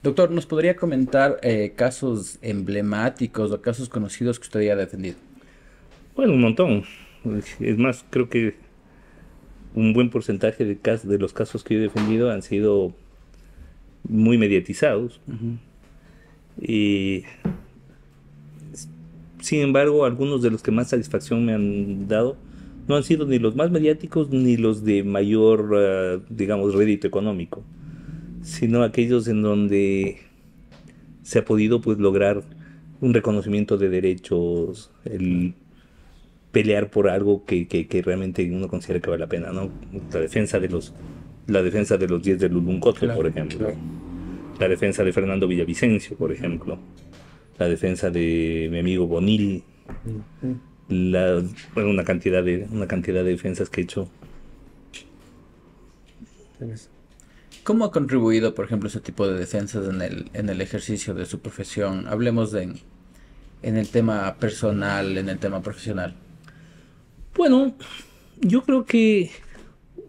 Doctor, ¿nos podría comentar eh, casos emblemáticos o casos conocidos que usted haya defendido? Bueno, un montón. Es más, creo que un buen porcentaje de, cas de los casos que he defendido han sido muy mediatizados. Y sin embargo, algunos de los que más satisfacción me han dado no han sido ni los más mediáticos ni los de mayor, eh, digamos, rédito económico, sino aquellos en donde se ha podido pues lograr un reconocimiento de derechos, el pelear por algo que, realmente uno considera que vale la pena, ¿no? La defensa de los la defensa de los 10 de Luluncoto, por ejemplo. La defensa de Fernando Villavicencio, por ejemplo. La defensa de mi amigo Bonil. una cantidad de una cantidad de defensas que he hecho. ¿Cómo ha contribuido, por ejemplo, ese tipo de defensas en el, en el ejercicio de su profesión? Hablemos de en el tema personal, en el tema profesional. Bueno, yo creo que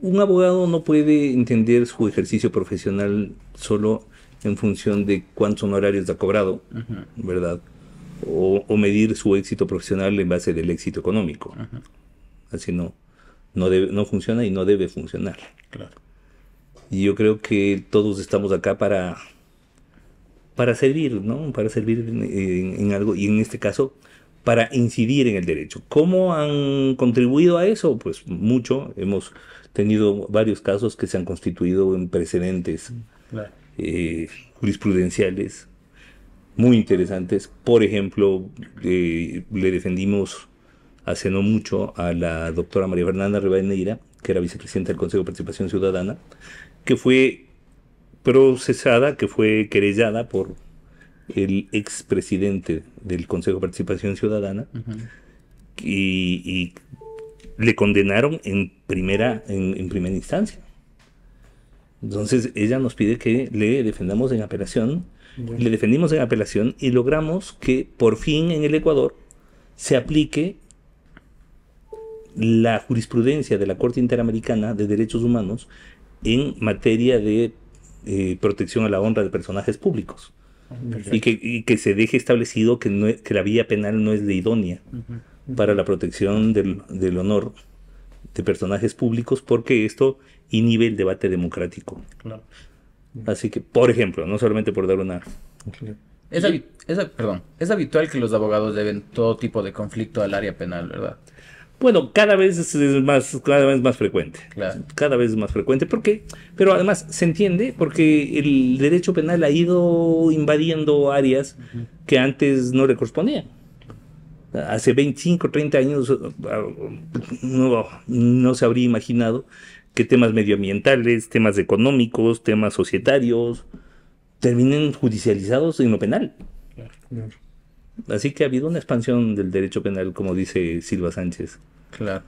un abogado no puede entender su ejercicio profesional solo en función de cuántos honorarios ha cobrado, ¿verdad? O, medir su éxito profesional en base del éxito económico. Así no, no, funciona y no debe funcionar. Claro. Y yo creo que todos estamos acá para, para servir, ¿no? Para servir en algo. Y en este caso, para incidir en el derecho. ¿Cómo han contribuido a eso? Pues mucho. Hemos tenido varios casos que se han constituido en precedentes mm, eh, jurisprudenciales muy interesantes. Por ejemplo, eh, le defendimos hace no mucho a la doctora María Fernanda Rivadeneira, que era vicepresidenta del Consejo de Participación Ciudadana, que fue procesada, que fue querellada por el expresidente del Consejo de Participación Ciudadana, y, le condenaron en primera, en, primera instancia. Entonces ella nos pide que le defendamos en apelación, le defendimos en apelación y logramos que por fin en el Ecuador se aplique la jurisprudencia de la Corte Interamericana de Derechos Humanos en materia de eh, protección a la honra de personajes públicos. Y que, se deje establecido que, que la vía penal no es de idónea para la protección del, honor de personajes públicos porque esto inhibe el debate democrático. Así que, por ejemplo, no solamente por dar una... perdón, es habitual que los abogados deben todo tipo de conflicto al área penal, ¿verdad? Bueno, cada vez es más, cada vez más frecuente. Cada vez es más frecuente. ¿Por qué? Pero además se entiende porque el derecho penal ha ido invadiendo áreas que antes no le correspondían. Hace 25, 30 años ah, no, se habría imaginado que temas medioambientales, temas económicos, temas societarios terminen judicializados en lo penal. Así que ha habido una expansión del derecho penal, como dice Silva Sánchez. Claro.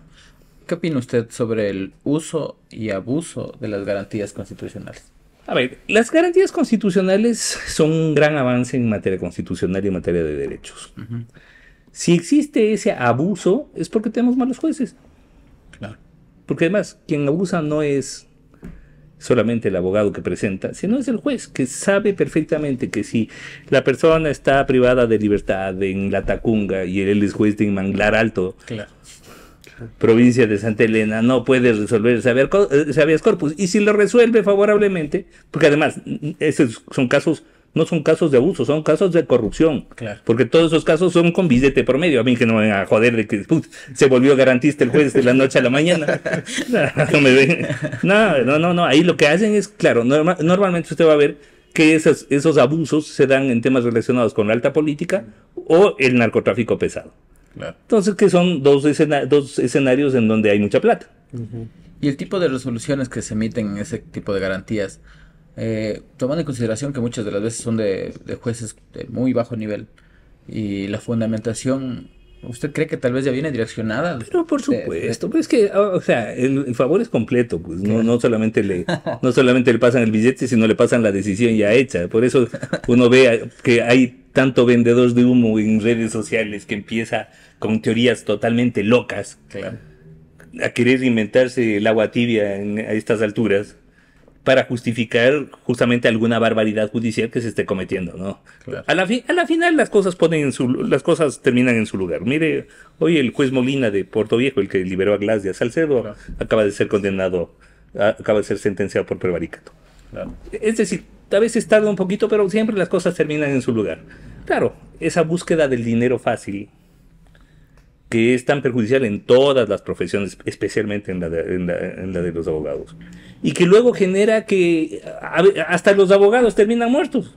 ¿Qué opina usted sobre el uso y abuso de las garantías constitucionales? A ver, las garantías constitucionales son un gran avance en materia constitucional y en materia de derechos. Si existe ese abuso es porque tenemos malos jueces. Claro. Porque además, quien abusa no es solamente el abogado que presenta, sino es el juez que sabe perfectamente que si la persona está privada de libertad en La Tacunga y él es juez de Manglar Alto, provincia de Santa Elena, no puede resolver el sabias corpus. Y si lo resuelve favorablemente, porque además mm, esos son casos no son casos de abuso, son casos de corrupción. Porque todos esos casos son con billete promedio. A mí que no me a joder de que se volvió garantista el juez de la noche a la mañana. no, me ven. no, no, no, Ahí lo que hacen es, claro, normalmente usted va a ver que esos, abusos se dan en temas relacionados con la alta política o el narcotráfico pesado. Entonces, que son dos, dos escenarios en donde hay mucha plata. Y el tipo de resoluciones que se emiten en ese tipo de garantías eh, tomando en consideración que muchas de las veces son de, jueces de muy bajo nivel y la fundamentación, ¿usted cree que tal vez ya viene direccionada? Pero por supuesto, pues que, ah, o sea, el, favor es completo, pues no, no, solamente le, no solamente le pasan el billete, sino le pasan la decisión ya hecha. Por eso uno ve que hay tanto vendedor de humo en redes sociales que empieza con teorías totalmente locas. A querer inventarse el agua tibia en, a estas alturas para justificar justamente alguna barbaridad judicial que se esté cometiendo, ¿no? A, la final las cosas ponen en su, las cosas terminan en su lugar. Mire, hoy el juez Molina de Puerto Viejo, el que liberó a Glass de Salcedo, acaba de ser condenado, acaba de ser sentenciado por prevaricato. Es decir, a veces tarda un poquito, pero siempre las cosas terminan en su lugar. Claro, esa búsqueda del dinero fácil que es tan perjudicial en todas las profesiones, especialmente en la de los abogados y que luego genera que hasta los abogados terminan muertos.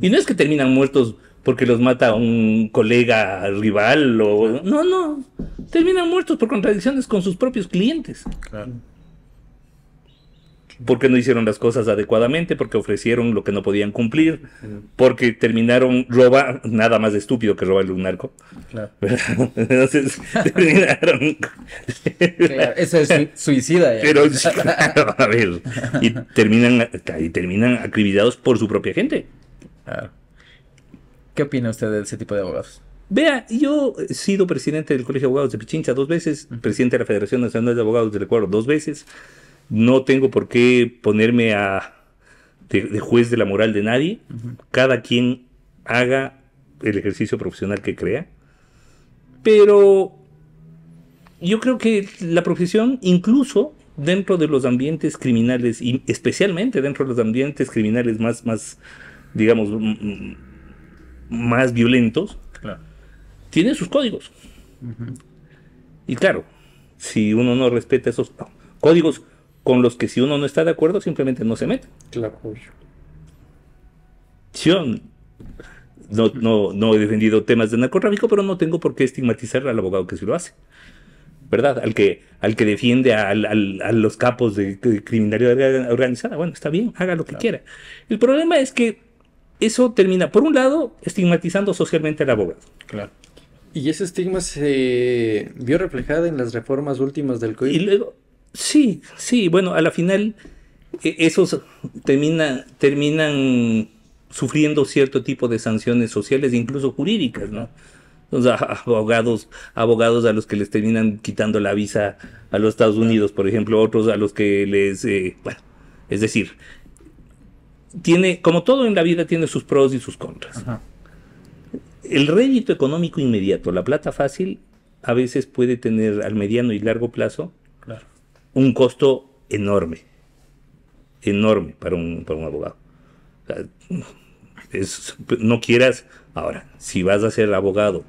Y no es que terminan muertos porque los mata un colega rival o no, no, terminan muertos por contradicciones con sus propios clientes. Claro porque no hicieron las cosas adecuadamente, porque ofrecieron lo que no podían cumplir, porque terminaron roba nada más de estúpido que robarle un narco. Claro. Entonces terminaron. eso es suicida. Ya. Pero a ver, y terminan, y terminan acribillados por su propia gente. ¿Qué opina usted de ese tipo de abogados? Vea, yo he sido presidente del Colegio de Abogados de Pichincha dos veces, presidente de la Federación Nacional de Abogados del Ecuador dos veces. No tengo por qué ponerme a, de, juez de la moral de nadie. Cada quien haga el ejercicio profesional que crea. Pero yo creo que la profesión, incluso dentro de los ambientes criminales, y especialmente dentro de los ambientes criminales más, más digamos, más violentos, tiene sus códigos. Y claro, si uno no respeta esos códigos, con los que si uno no está de acuerdo simplemente no se mete. Claro. Yo no, no, no he defendido temas de narcotráfico, pero no tengo por qué estigmatizar al abogado que sí lo hace. ¿Verdad? Al que, al que defiende a los capos de, criminalidad organizada. Bueno, está bien, haga lo que quiera. El problema es que eso termina, por un lado, estigmatizando socialmente al abogado. Claro. Y ese estigma se vio reflejado en las reformas últimas del código. Y luego, Sí, sí, bueno, a la final e, esos terminan sufriendo cierto tipo de sanciones sociales, incluso jurídicas, ¿no? Entonces, abogados, abogados a los que les terminan quitando la visa a los Estados Unidos, por ejemplo, otros a los que les, eh, bueno, es decir, tiene, como todo en la vida, tiene sus pros y sus contras. El rédito económico inmediato, la plata fácil, a veces puede tener al mediano y largo plazo un costo enorme, enorme para un, abogado. no quieras, ahora, si vas a ser abogado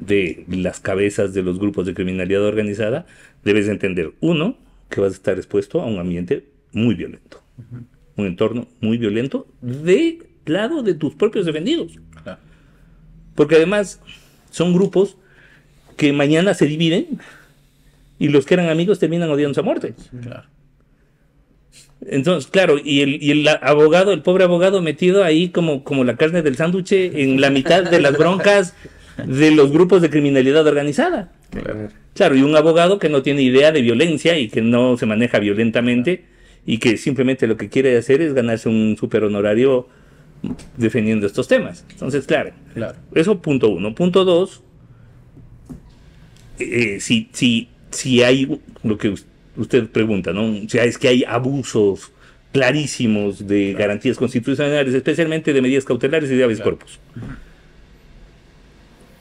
de las cabezas de los grupos de criminalidad organizada, debes entender, uno, que vas a estar expuesto a un ambiente muy violento, un entorno muy violento de lado de tus propios defendidos. Porque además son grupos que mañana se dividen y los que eran amigos terminan odiándose a muerte. Claro. Entonces, claro, y el, abogado, el pobre abogado metido ahí como, como la carne del sándwich en la mitad de las broncas de los grupos de criminalidad organizada. Claro. y un abogado que no tiene idea de violencia y que no se maneja violentamente y que simplemente lo que quiere hacer es ganarse un super honorario defendiendo estos temas. Entonces, claro, eso punto uno. Punto dos, eh, si si hay lo que usted pregunta, ¿no? O sea, es que hay abusos clarísimos de garantías constitucionales, especialmente de medidas cautelares y de aves corpus.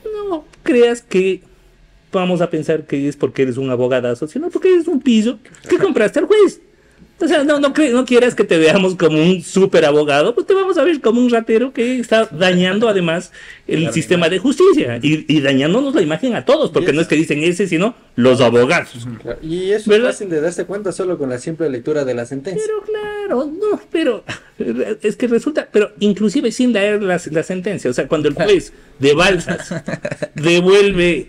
No creas que vamos a pensar que es porque eres un abogadazo, sino porque eres un piso que compraste al juez. O sea, no, no, quieras que te veamos como un super abogado, pues te vamos a ver como un ratero que está dañando además el sistema de justicia y, y, dañándonos la imagen a todos, porque no es que dicen ese, sino los abogados. Y eso es fácil de darse cuenta solo con la simple lectura de la sentencia. Pero claro, no, pero es que resulta, pero inclusive sin leer la, sentencia, o sea, cuando el juez de Balsas devuelve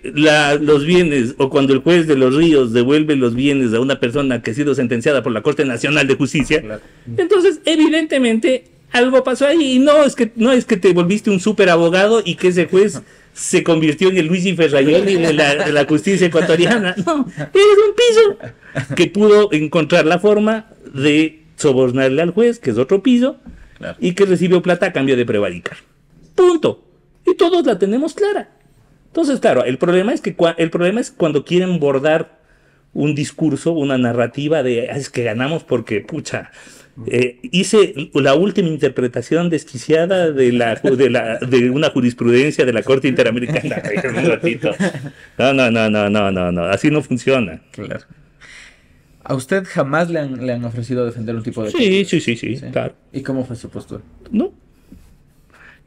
los bienes o cuando el juez de los ríos devuelve los bienes a una persona que ha sido sentenciada por la Corte Nacional de Justicia, entonces evidentemente algo pasó ahí y no es que no es que te volviste un super abogado y que ese juez se convirtió en el Luis y de de la justicia ecuatoriana, no, eres un piso que pudo encontrar la forma de sobornarle al juez, que es otro piso, y que recibió plata a cambio de prevaricar. Punto. Y todos la tenemos clara. Entonces, claro, el problema es que el problema es cuando quieren bordar un discurso, una narrativa de ah, es que ganamos porque, pucha, eh, hice la última interpretación desquiciada de la, de una jurisprudencia de la Corte Interamericana. No, no, no, no, no, no, no, así no funciona. Claro. ¿A usted jamás le han, le han ofrecido defender un tipo de... Sí, sí, sí, sí, ¿Y cómo fue su postura? No.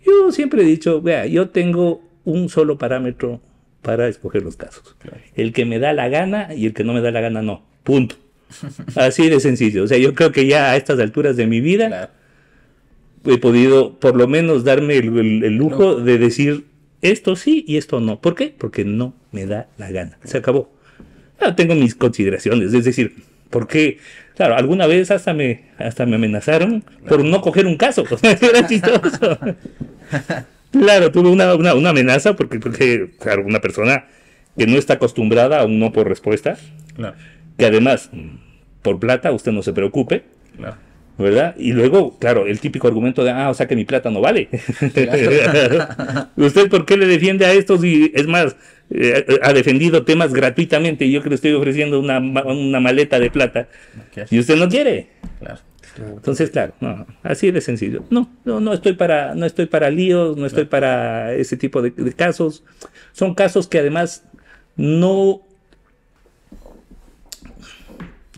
Yo siempre he dicho, vea, yo tengo un solo parámetro para escoger los casos. El que me da la gana y el que no me da la gana no. Punto. Así de sencillo. O sea, yo creo que ya a estas alturas de mi vida he podido por lo menos darme el, lujo de decir esto sí y esto no. ¿Por qué? Porque no me da la gana. Se acabó. Ah, tengo mis consideraciones, es decir, ¿por qué? claro, alguna vez hasta me, hasta me amenazaron por no coger un caso, era chistoso. claro, tuve una, amenaza porque, porque, una persona que no está acostumbrada a un no por respuesta, que además, mm, por plata, usted no se preocupe. ¿Verdad? Y luego, claro, el típico argumento de, ah, o sea que mi plata no vale. ¿Usted por qué le defiende a estos? Y es más, eh, eh, ha defendido temas gratuitamente y yo que le estoy ofreciendo una, maleta de plata y usted no quiere. Entonces, claro, así de sencillo. No, no, no estoy para, no estoy para líos, no estoy para ese tipo de, casos. Son casos que además no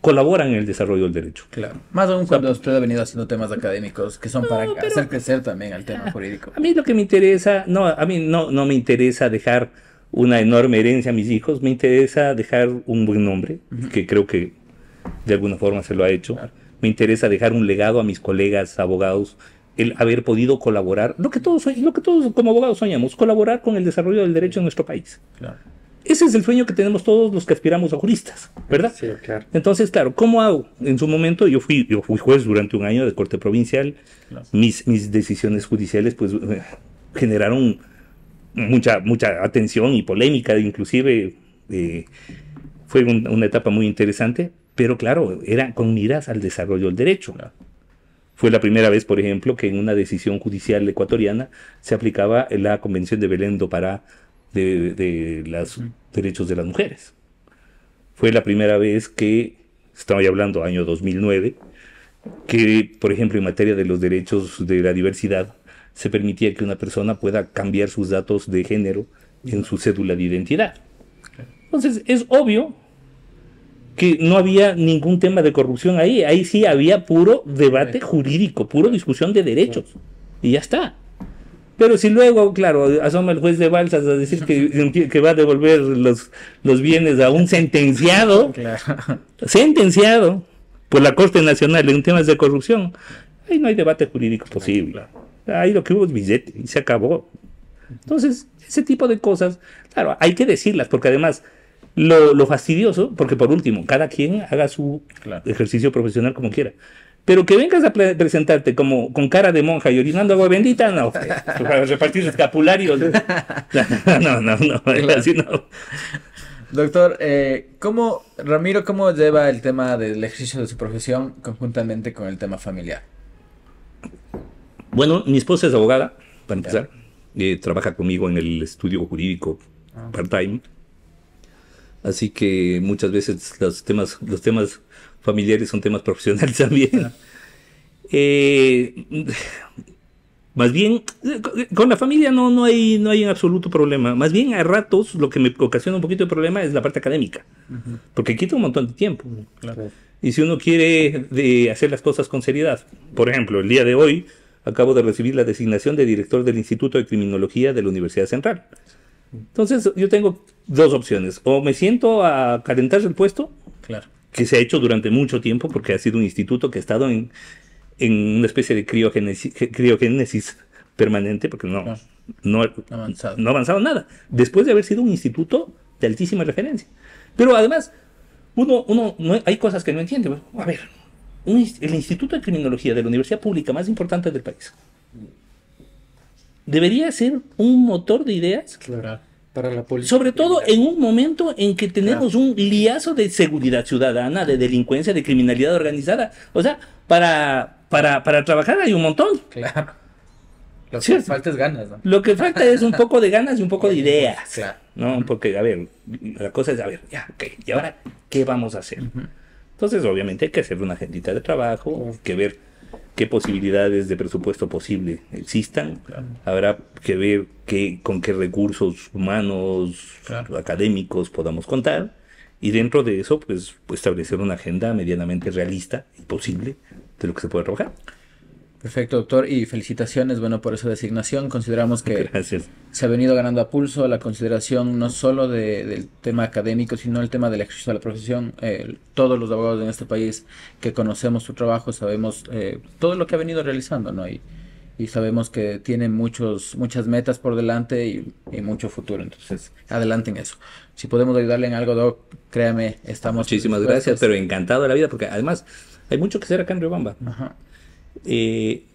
colaboran en el desarrollo del derecho. Claro. Más aún cuando usted ha venido haciendo temas académicos que son para hacer crecer también al tema ah, jurídico. A mí lo que me interesa, no, a mí no, no me interesa dejar una enorme herencia a mis hijos, me interesa dejar un buen nombre, que creo que de alguna forma se lo ha hecho. Me interesa dejar un legado a mis colegas abogados, el haber podido colaborar, lo que todos, lo que todos como abogados soñamos, colaborar con el desarrollo del derecho en nuestro país. Ese es el sueño que tenemos todos los que aspiramos a juristas, ¿verdad? Sí, claro. Entonces, claro, ¿cómo hago? En su momento yo fui, yo fui juez durante un año de corte provincial. Mis, mis decisiones judiciales pues eh, generaron mucha, mucha atención y polémica, inclusive eh, fue una etapa muy interesante, pero claro, era con miras al desarrollo del derecho. Fue la primera vez, por ejemplo, que en una decisión judicial ecuatoriana se aplicaba la Convención de Belén do Pará de, los derechos de las mujeres. Fue la primera vez que, estaba hablando año 2009, que, por ejemplo, en materia de los derechos de la diversidad, se permitía que una persona pueda cambiar sus datos de género en su cédula de identidad. Entonces, es obvio que no había ningún tema de corrupción ahí. Ahí sí había puro debate jurídico, puro discusión de derechos. Y ya está. Pero si luego, claro, asoma el juez de Balsas a decir que, va a devolver los, bienes a un sentenciado, sentenciado por la Corte Nacional en temas de corrupción, ahí no hay debate jurídico posible ahí lo que hubo es billete y se acabó. Entonces, ese tipo de cosas, claro, hay que decirlas, porque además lo, fastidioso, porque por último, cada quien haga su ejercicio profesional como quiera. Pero que vengas a presentarte como con cara de monja y orinando agua bendita, no. Para repartir escapularios. No, no, no. así no. Doctor, eh, ¿cómo, Ramiro, cómo lleva el tema del ejercicio de su profesión conjuntamente con el tema familiar? Bueno, mi esposa es abogada, para empezar. Eh, trabaja conmigo en el estudio jurídico ah. part-time. Así que muchas veces los temas, los temas familiares son temas profesionales también. Eh, más bien, con la familia no, no, hay, no hay absoluto problema. Más bien, a ratos, lo que me ocasiona un poquito de problema es la parte académica, porque quita un montón de tiempo. Y si uno quiere eh, de hacer las cosas con seriedad, por ejemplo, el día de hoy acabo de recibir la designación de director del Instituto de Criminología de la Universidad Central. Entonces yo tengo dos opciones, o me siento a calentar el puesto, claro. que se ha hecho durante mucho tiempo porque ha sido un instituto que ha estado en, en una especie de criogénesis, permanente, porque no, no, no ha avanzado nada, después de haber sido un instituto de altísima referencia. Pero además, uno, uno hay cosas que no entiende. A ver, el Instituto de Criminología de la Universidad Pública más importante del país. Debería ser un motor de ideas. Para la policía. Sobre todo en un momento en que tenemos un liazo de seguridad ciudadana, de delincuencia, de criminalidad organizada. O sea, para, para, trabajar hay un montón. Claro. Lo ¿Cierto? que falta es ganas, Lo que falta es un poco de ganas y un poco de ideas. Porque, a ver, la cosa es, a ver, ya, ok, ¿y ahora qué vamos a hacer? Entonces, obviamente hay que hacer una agendita de trabajo, que ver qué posibilidades de presupuesto posible existan. Habrá que ver qué, con qué recursos humanos, académicos podamos contar. Y dentro de eso, pues, pues establecer una agenda medianamente realista y posible de lo que se puede trabajar. Perfecto, doctor, y felicitaciones, bueno, por esa designación. Consideramos que se ha venido ganando a pulso la consideración no solo del tema académico, sino el tema del ejercicio de la profesión. todos los abogados en este país que conocemos su trabajo, sabemos eh, todo lo que ha venido realizando, ¿no? Y, sabemos que tiene muchos, muchas metas por delante y, mucho futuro. Entonces, adelante en eso. Si podemos ayudarle en algo, Doc, créame, estamos. Muchísimas gracias, pero encantado de la vida, porque además hay mucho que hacer acá en Ajá. Eh,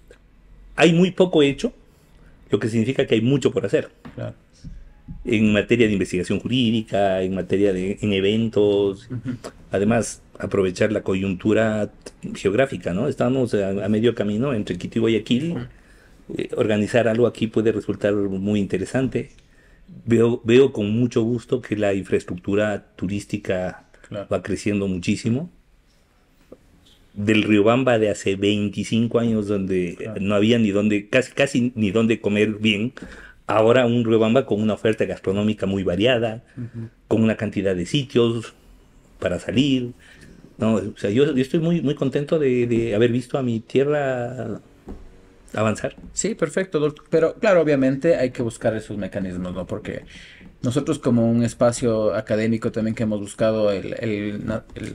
hay muy poco hecho, lo que significa que hay mucho por hacer. En materia de investigación jurídica, en materia de en eventos, además aprovechar la coyuntura geográfica, ¿no? Estamos a, medio camino entre Quito y Guayaquil. Eh, organizar algo aquí puede resultar muy interesante. Veo, con mucho gusto que la infraestructura turística va creciendo muchísimo del Riobamba de hace 25 años donde eh, no había ni donde, casi, casi ni donde comer bien, ahora un Riobamba con una oferta gastronómica muy variada, con una cantidad de sitios para salir. No, sea, yo, estoy muy, muy contento de, haber visto a mi tierra avanzar. Sí, perfecto, pero claro, obviamente hay que buscar esos mecanismos, ¿no? Porque nosotros como un espacio académico también que hemos buscado el,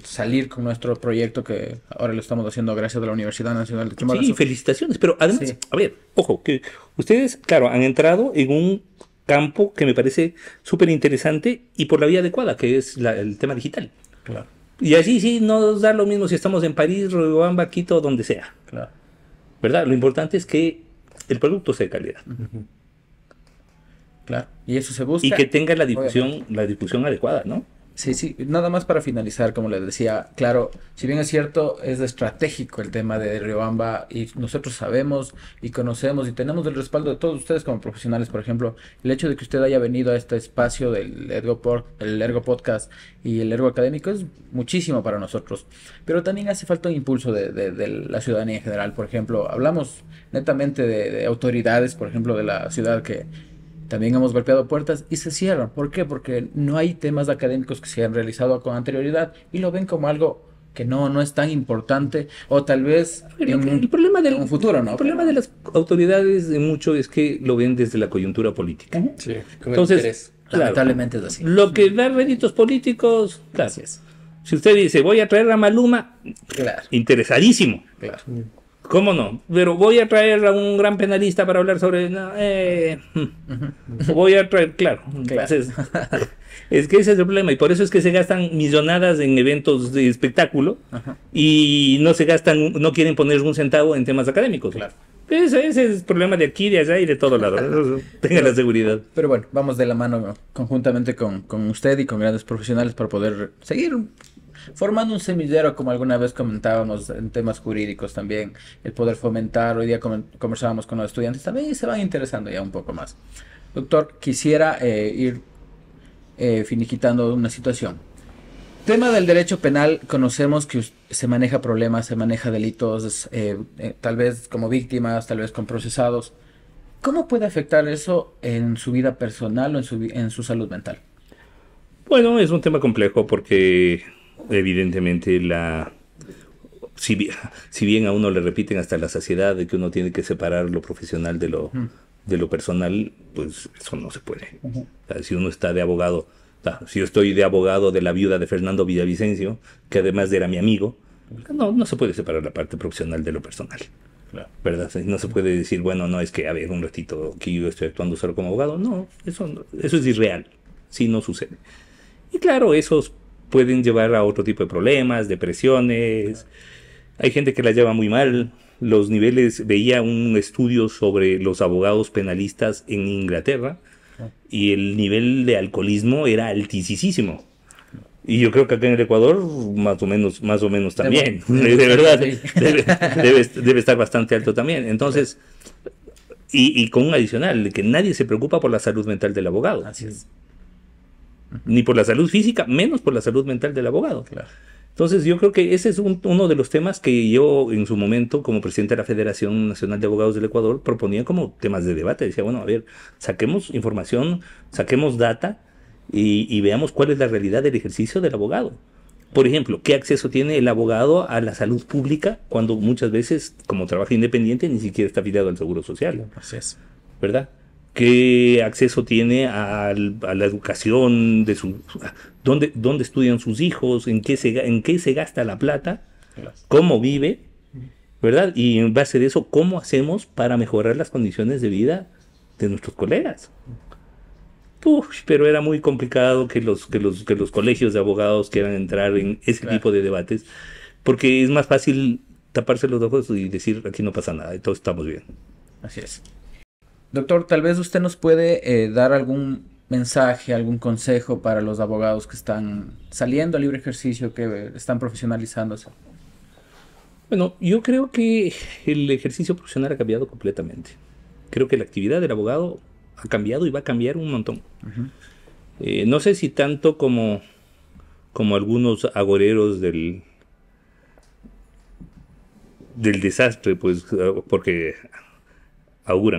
salir con nuestro proyecto que ahora lo estamos haciendo gracias a la Universidad Nacional de Chimborazo. Sí, felicitaciones, pero además, a ver, ojo, que ustedes, claro, han entrado en un campo que me parece súper interesante y por la vía adecuada, que es el tema digital. Claro. Y así sí nos da lo mismo si estamos en París, Riobamba, Quito, donde sea. Claro. ¿Verdad? Lo importante es que el producto sea de calidad. Claro. Y eso se busca. Y que tenga la difusión, la difusión adecuada, ¿no? Sí, sí, nada más para finalizar, como les decía, claro, si bien es cierto, es estratégico el tema de Riobamba y nosotros sabemos y conocemos y tenemos el respaldo de todos ustedes como profesionales, por ejemplo, el hecho de que usted haya venido a este espacio del Ergo, por, el Ergo Podcast y el Ergo Académico es muchísimo para nosotros, pero también hace falta un impulso de, la ciudadanía en general, por ejemplo, hablamos netamente de autoridades, por ejemplo, de la ciudad que también hemos golpeado puertas y se cierran. ¿Por qué? Porque no hay temas académicos que se hayan realizado con anterioridad y lo ven como algo que no, no es tan importante o tal vez el, problema del, futuro, ¿no? problema de las autoridades de mucho es que lo ven desde la coyuntura política. Sí, Entonces, lamentablemente es así. Lo que da réditos políticos, gracias Si usted dice, voy a traer a Maluma, interesadísimo. Claro. ¿Cómo no? Pero voy a traer a un gran penalista para hablar sobre... Eh, voy a traer, claro. Es, que ese es el problema y por eso es que se gastan millonadas en eventos de espectáculo y no se gastan, no quieren poner un centavo en temas académicos. Claro. Ese, es el problema de aquí, allá y de todo lado. Tenga la seguridad. Pero bueno, vamos de la mano conjuntamente con, con, usted y con grandes profesionales para poder seguir formando un semillero, como alguna vez comentábamos en temas jurídicos también, el poder fomentar, hoy día conversábamos con los estudiantes también y se van interesando ya un poco más. Doctor, quisiera eh, ir eh, finiquitando una situación. Tema del derecho penal, conocemos que se maneja problemas, se maneja delitos, eh, tal vez como víctimas, tal vez con procesados. ¿Cómo puede afectar eso en su vida personal o en su, en su salud mental? Bueno, es un tema complejo porque evidentemente la... Si bien, si bien a uno le repiten hasta la saciedad de que uno tiene que separar lo profesional de lo, de lo personal, pues eso no se puede. si uno está de abogado, si yo estoy de abogado de la viuda de Fernando Villavicencio, que además era mi amigo, no, no se puede separar la parte profesional de lo personal. ¿Verdad? No se puede decir, bueno, no, es que, a ver, un ratito, que yo estoy actuando solo como abogado. No, eso, eso es irreal. si no sucede. Y claro, esos pueden llevar a otro tipo de problemas, depresiones. Hay gente que la lleva muy mal. Los niveles, veía un estudio sobre los abogados penalistas en Inglaterra ah. y el nivel de alcoholismo era altísimo. Y yo creo que acá en el Ecuador, más o menos, más o menos también. De, verdad, debe, estar bastante alto también. Entonces, y, y, con un adicional, que nadie se preocupa por la salud mental del abogado. Así es ni por la salud física, menos por la salud mental del abogado. Claro. Entonces yo creo que ese es uno de los temas que yo en su momento como presidente de la Federación Nacional de Abogados del Ecuador proponía como temas de debate. Decía, bueno, a ver, saquemos información, saquemos data y, y veamos cuál es la realidad del ejercicio del abogado. Por ejemplo, ¿qué acceso tiene el abogado a la salud pública cuando muchas veces, como trabaja independiente, ni siquiera está afiliado al Seguro Social? Así es. ¿Verdad? qué acceso tiene a, la educación de su dónde, dónde estudian sus hijos, en qué se en qué se gasta la plata, cómo vive, ¿verdad? Y en base de eso, ¿cómo hacemos para mejorar las condiciones de vida de nuestros colegas? pero era muy complicado que los, que los, que los colegios de abogados quieran entrar en ese tipo de debates, porque es más fácil taparse los ojos y decir aquí no pasa nada, y todos estamos bien. Así es. Doctor, tal vez usted nos puede eh, dar algún mensaje, algún consejo para los abogados que están saliendo al libre ejercicio, que están profesionalizándose. Bueno, yo creo que el ejercicio profesional ha cambiado completamente. Creo que la actividad del abogado ha cambiado y va a cambiar un montón. Eh, no sé si tanto como, como algunos agoreros del, del desastre, pues, porque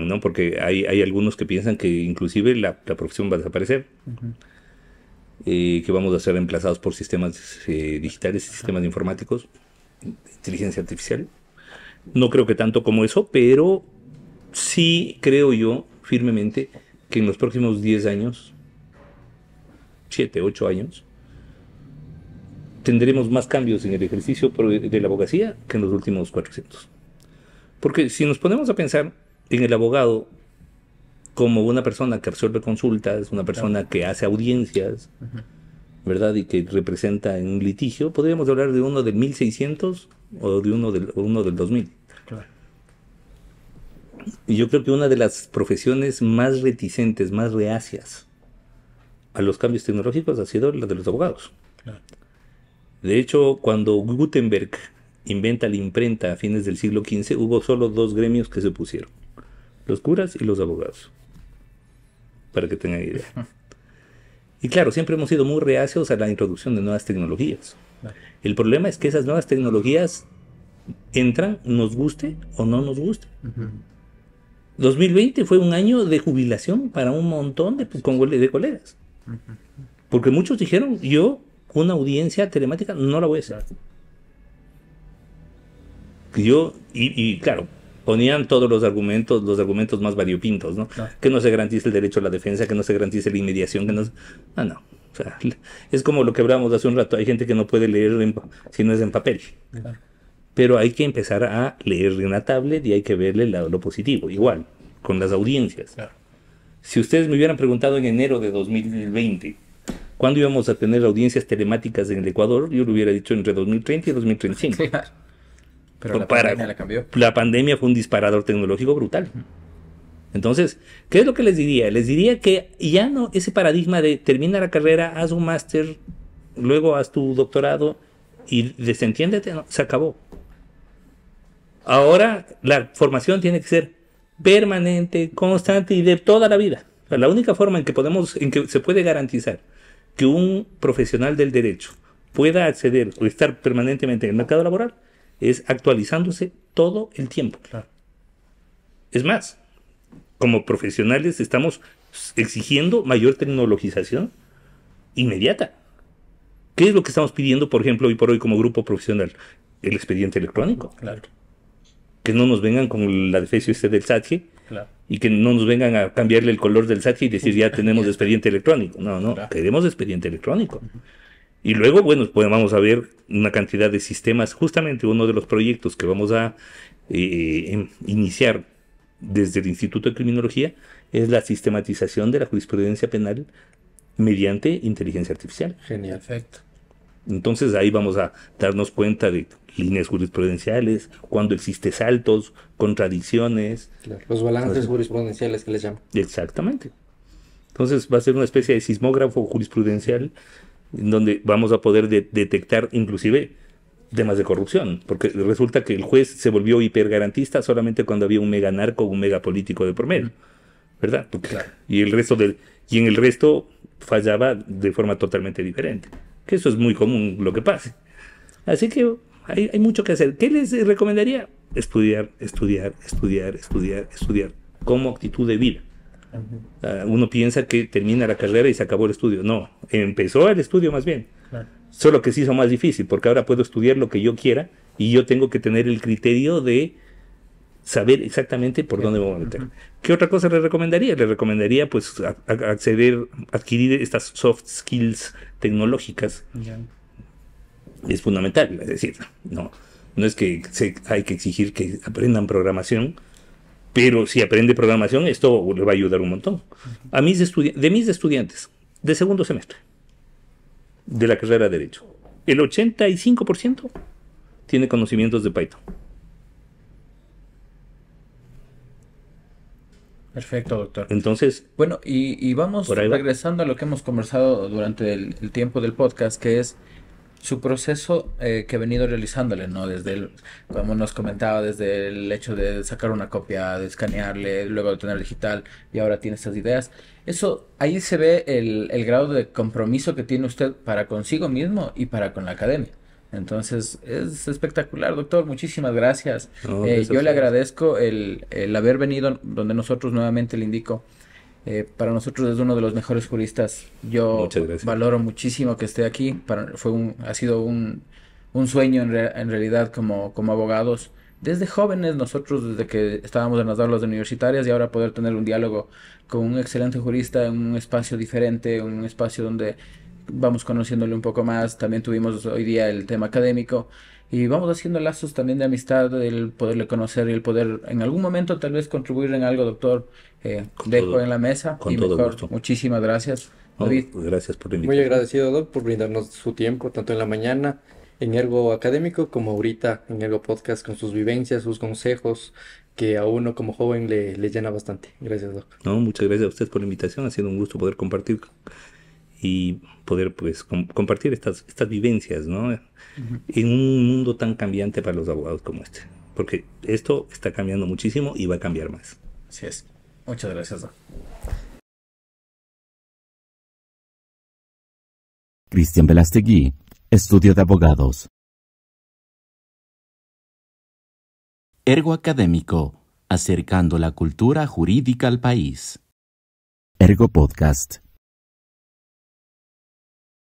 ¿no? Porque hay, hay algunos que piensan que inclusive la, profesión va a desaparecer, eh, que vamos a ser reemplazados por sistemas eh, digitales, sistemas informáticos, inteligencia artificial. No creo que tanto como eso, pero sí creo yo firmemente que en los próximos 10 años, 7, 8 años, tendremos más cambios en el ejercicio de la abogacía que en los últimos 400. Porque si nos ponemos a pensar, en el abogado, como una persona que absorbe consultas, una persona que hace audiencias, ¿verdad? Y que representa en un litigio, podríamos hablar de uno del 1600 o de uno del, uno del 2000. Claro. Y yo creo que una de las profesiones más reticentes, más reacias a los cambios tecnológicos ha sido la de los abogados. De hecho, cuando Gutenberg inventa la imprenta a fines del siglo XV, hubo solo dos gremios que se pusieron los curas y los abogados. Para que tengan idea. Y claro, siempre hemos sido muy reacios a la introducción de nuevas tecnologías. El problema es que esas nuevas tecnologías entran, nos guste o no nos guste. 2020 fue un año de jubilación para un montón de, colegas. Porque muchos dijeron, yo una audiencia telemática no la voy a hacer. Yo, y claro, ponían todos los argumentos, los argumentos más variopintos, ¿no? Que no se garantice el derecho a la defensa, que no se garantice la inmediación, que no... Se... Ah, no. O sea, es como lo que hablábamos hace un rato, hay gente que no puede leer si no es en papel. Pero hay que empezar a leer en la tablet y hay que verle lo positivo, igual, con las audiencias. Si ustedes me hubieran preguntado en enero de 2020, ¿cuándo íbamos a tener audiencias telemáticas en el Ecuador? Yo lo hubiera dicho entre 2030 y 2035. Claro. Pero pues la, para, pandemia la, pandemia fue un disparador tecnológico brutal. Entonces, ¿qué es lo que les diría? Les diría que ya no ese paradigma de termina la carrera, haz un máster, luego haz tu doctorado y desentiéndete, se acabó. Ahora la formación tiene que ser permanente, constante y de toda la vida. la única forma en que podemos, en que se puede garantizar que un profesional del derecho pueda acceder o estar permanentemente en el mercado laboral es actualizándose todo el tiempo. Es más, como profesionales estamos exigiendo mayor tecnologización inmediata. ¿Qué es lo que estamos pidiendo, por ejemplo, hoy por hoy como grupo profesional? El expediente electrónico. Claro. Que no nos vengan con la defensa este del SATGE y que no nos vengan a cambiarle el color del SATGE y decir ya tenemos expediente electrónico. No, no, queremos expediente electrónico. Y luego, bueno, pues vamos a ver una cantidad de sistemas. Justamente uno de los proyectos que vamos a eh, em, iniciar desde el Instituto de Criminología es la sistematización de la jurisprudencia penal mediante inteligencia artificial. Genial. Perfecto. Entonces ahí vamos a darnos cuenta de líneas jurisprudenciales, cuando existe saltos, contradicciones. los balances jurisprudenciales que les llaman. Exactamente. Entonces va a ser una especie de sismógrafo jurisprudencial donde vamos a poder detectar inclusive temas de corrupción, porque resulta que el juez se volvió hipergarantista solamente cuando había un mega narco un mega político de por medio, ¿verdad? Y el resto del y en el resto fallaba de forma totalmente diferente, que eso es muy común lo que pase Así que hay, hay mucho que hacer. ¿Qué les recomendaría? Estudiar, estudiar, estudiar, estudiar, estudiar como actitud de vida uno piensa que termina la carrera y se acabó el estudio. No, empezó el estudio más bien. Solo que se hizo más difícil, porque ahora puedo estudiar lo que yo quiera y yo tengo que tener el criterio de saber exactamente por dónde voy a meter. ¿Qué otra cosa le recomendaría? Le recomendaría pues acceder, adquirir estas soft skills tecnológicas. Es fundamental, es decir, no, no es que hay que exigir que aprendan programación, pero si aprende programación, esto le va a ayudar un montón. A mis de mis estudiantes de segundo semestre de la carrera de Derecho, el 85% tiene conocimientos de Python. Perfecto, doctor. Entonces. Bueno, y, vamos regresando a lo que hemos conversado durante el, tiempo del podcast, que es su proceso eh, que ha venido realizándole, ¿no? Desde, el, como nos comentaba, desde el hecho de sacar una copia, de escanearle, luego de tener digital y ahora tiene estas ideas. Eso, ahí se ve el, grado de compromiso que tiene usted para consigo mismo y para con la academia. Entonces, es espectacular, doctor. Muchísimas gracias. Eh, yo le agradezco el, el haber venido donde nosotros nuevamente le indico eh, para nosotros es uno de los mejores juristas. Yo valoro muchísimo que esté aquí. fue un, ha sido un, sueño en, realidad como, como abogados. Desde jóvenes nosotros, desde que estábamos en las aulas universitarias y ahora poder tener un diálogo con un excelente jurista en un espacio diferente, un espacio donde vamos conociéndole un poco más. También tuvimos hoy día el tema académico y vamos haciendo lazos también de amistad, el poderle conocer y el poder en algún momento tal vez contribuir en algo, doctor eh, dejo en la mesa. Con todo mejor, Muchísimas gracias, gracias por Muy agradecido, Doc, por brindarnos su tiempo, tanto en la mañana en algo académico como ahorita en algo podcast con sus vivencias, sus consejos que a uno como joven le, llena bastante. Gracias, Doc. No, muchas gracias a ustedes por la invitación. Ha sido un gusto poder compartir y poder pues compartir estas, estas vivencias, ¿no? En un mundo tan cambiante para los abogados como este. Porque esto está cambiando muchísimo y va a cambiar más. Así es. Muchas gracias. Cristian Velastegui, Estudio de Abogados. Ergo Académico, acercando la cultura jurídica al país. Ergo Podcast.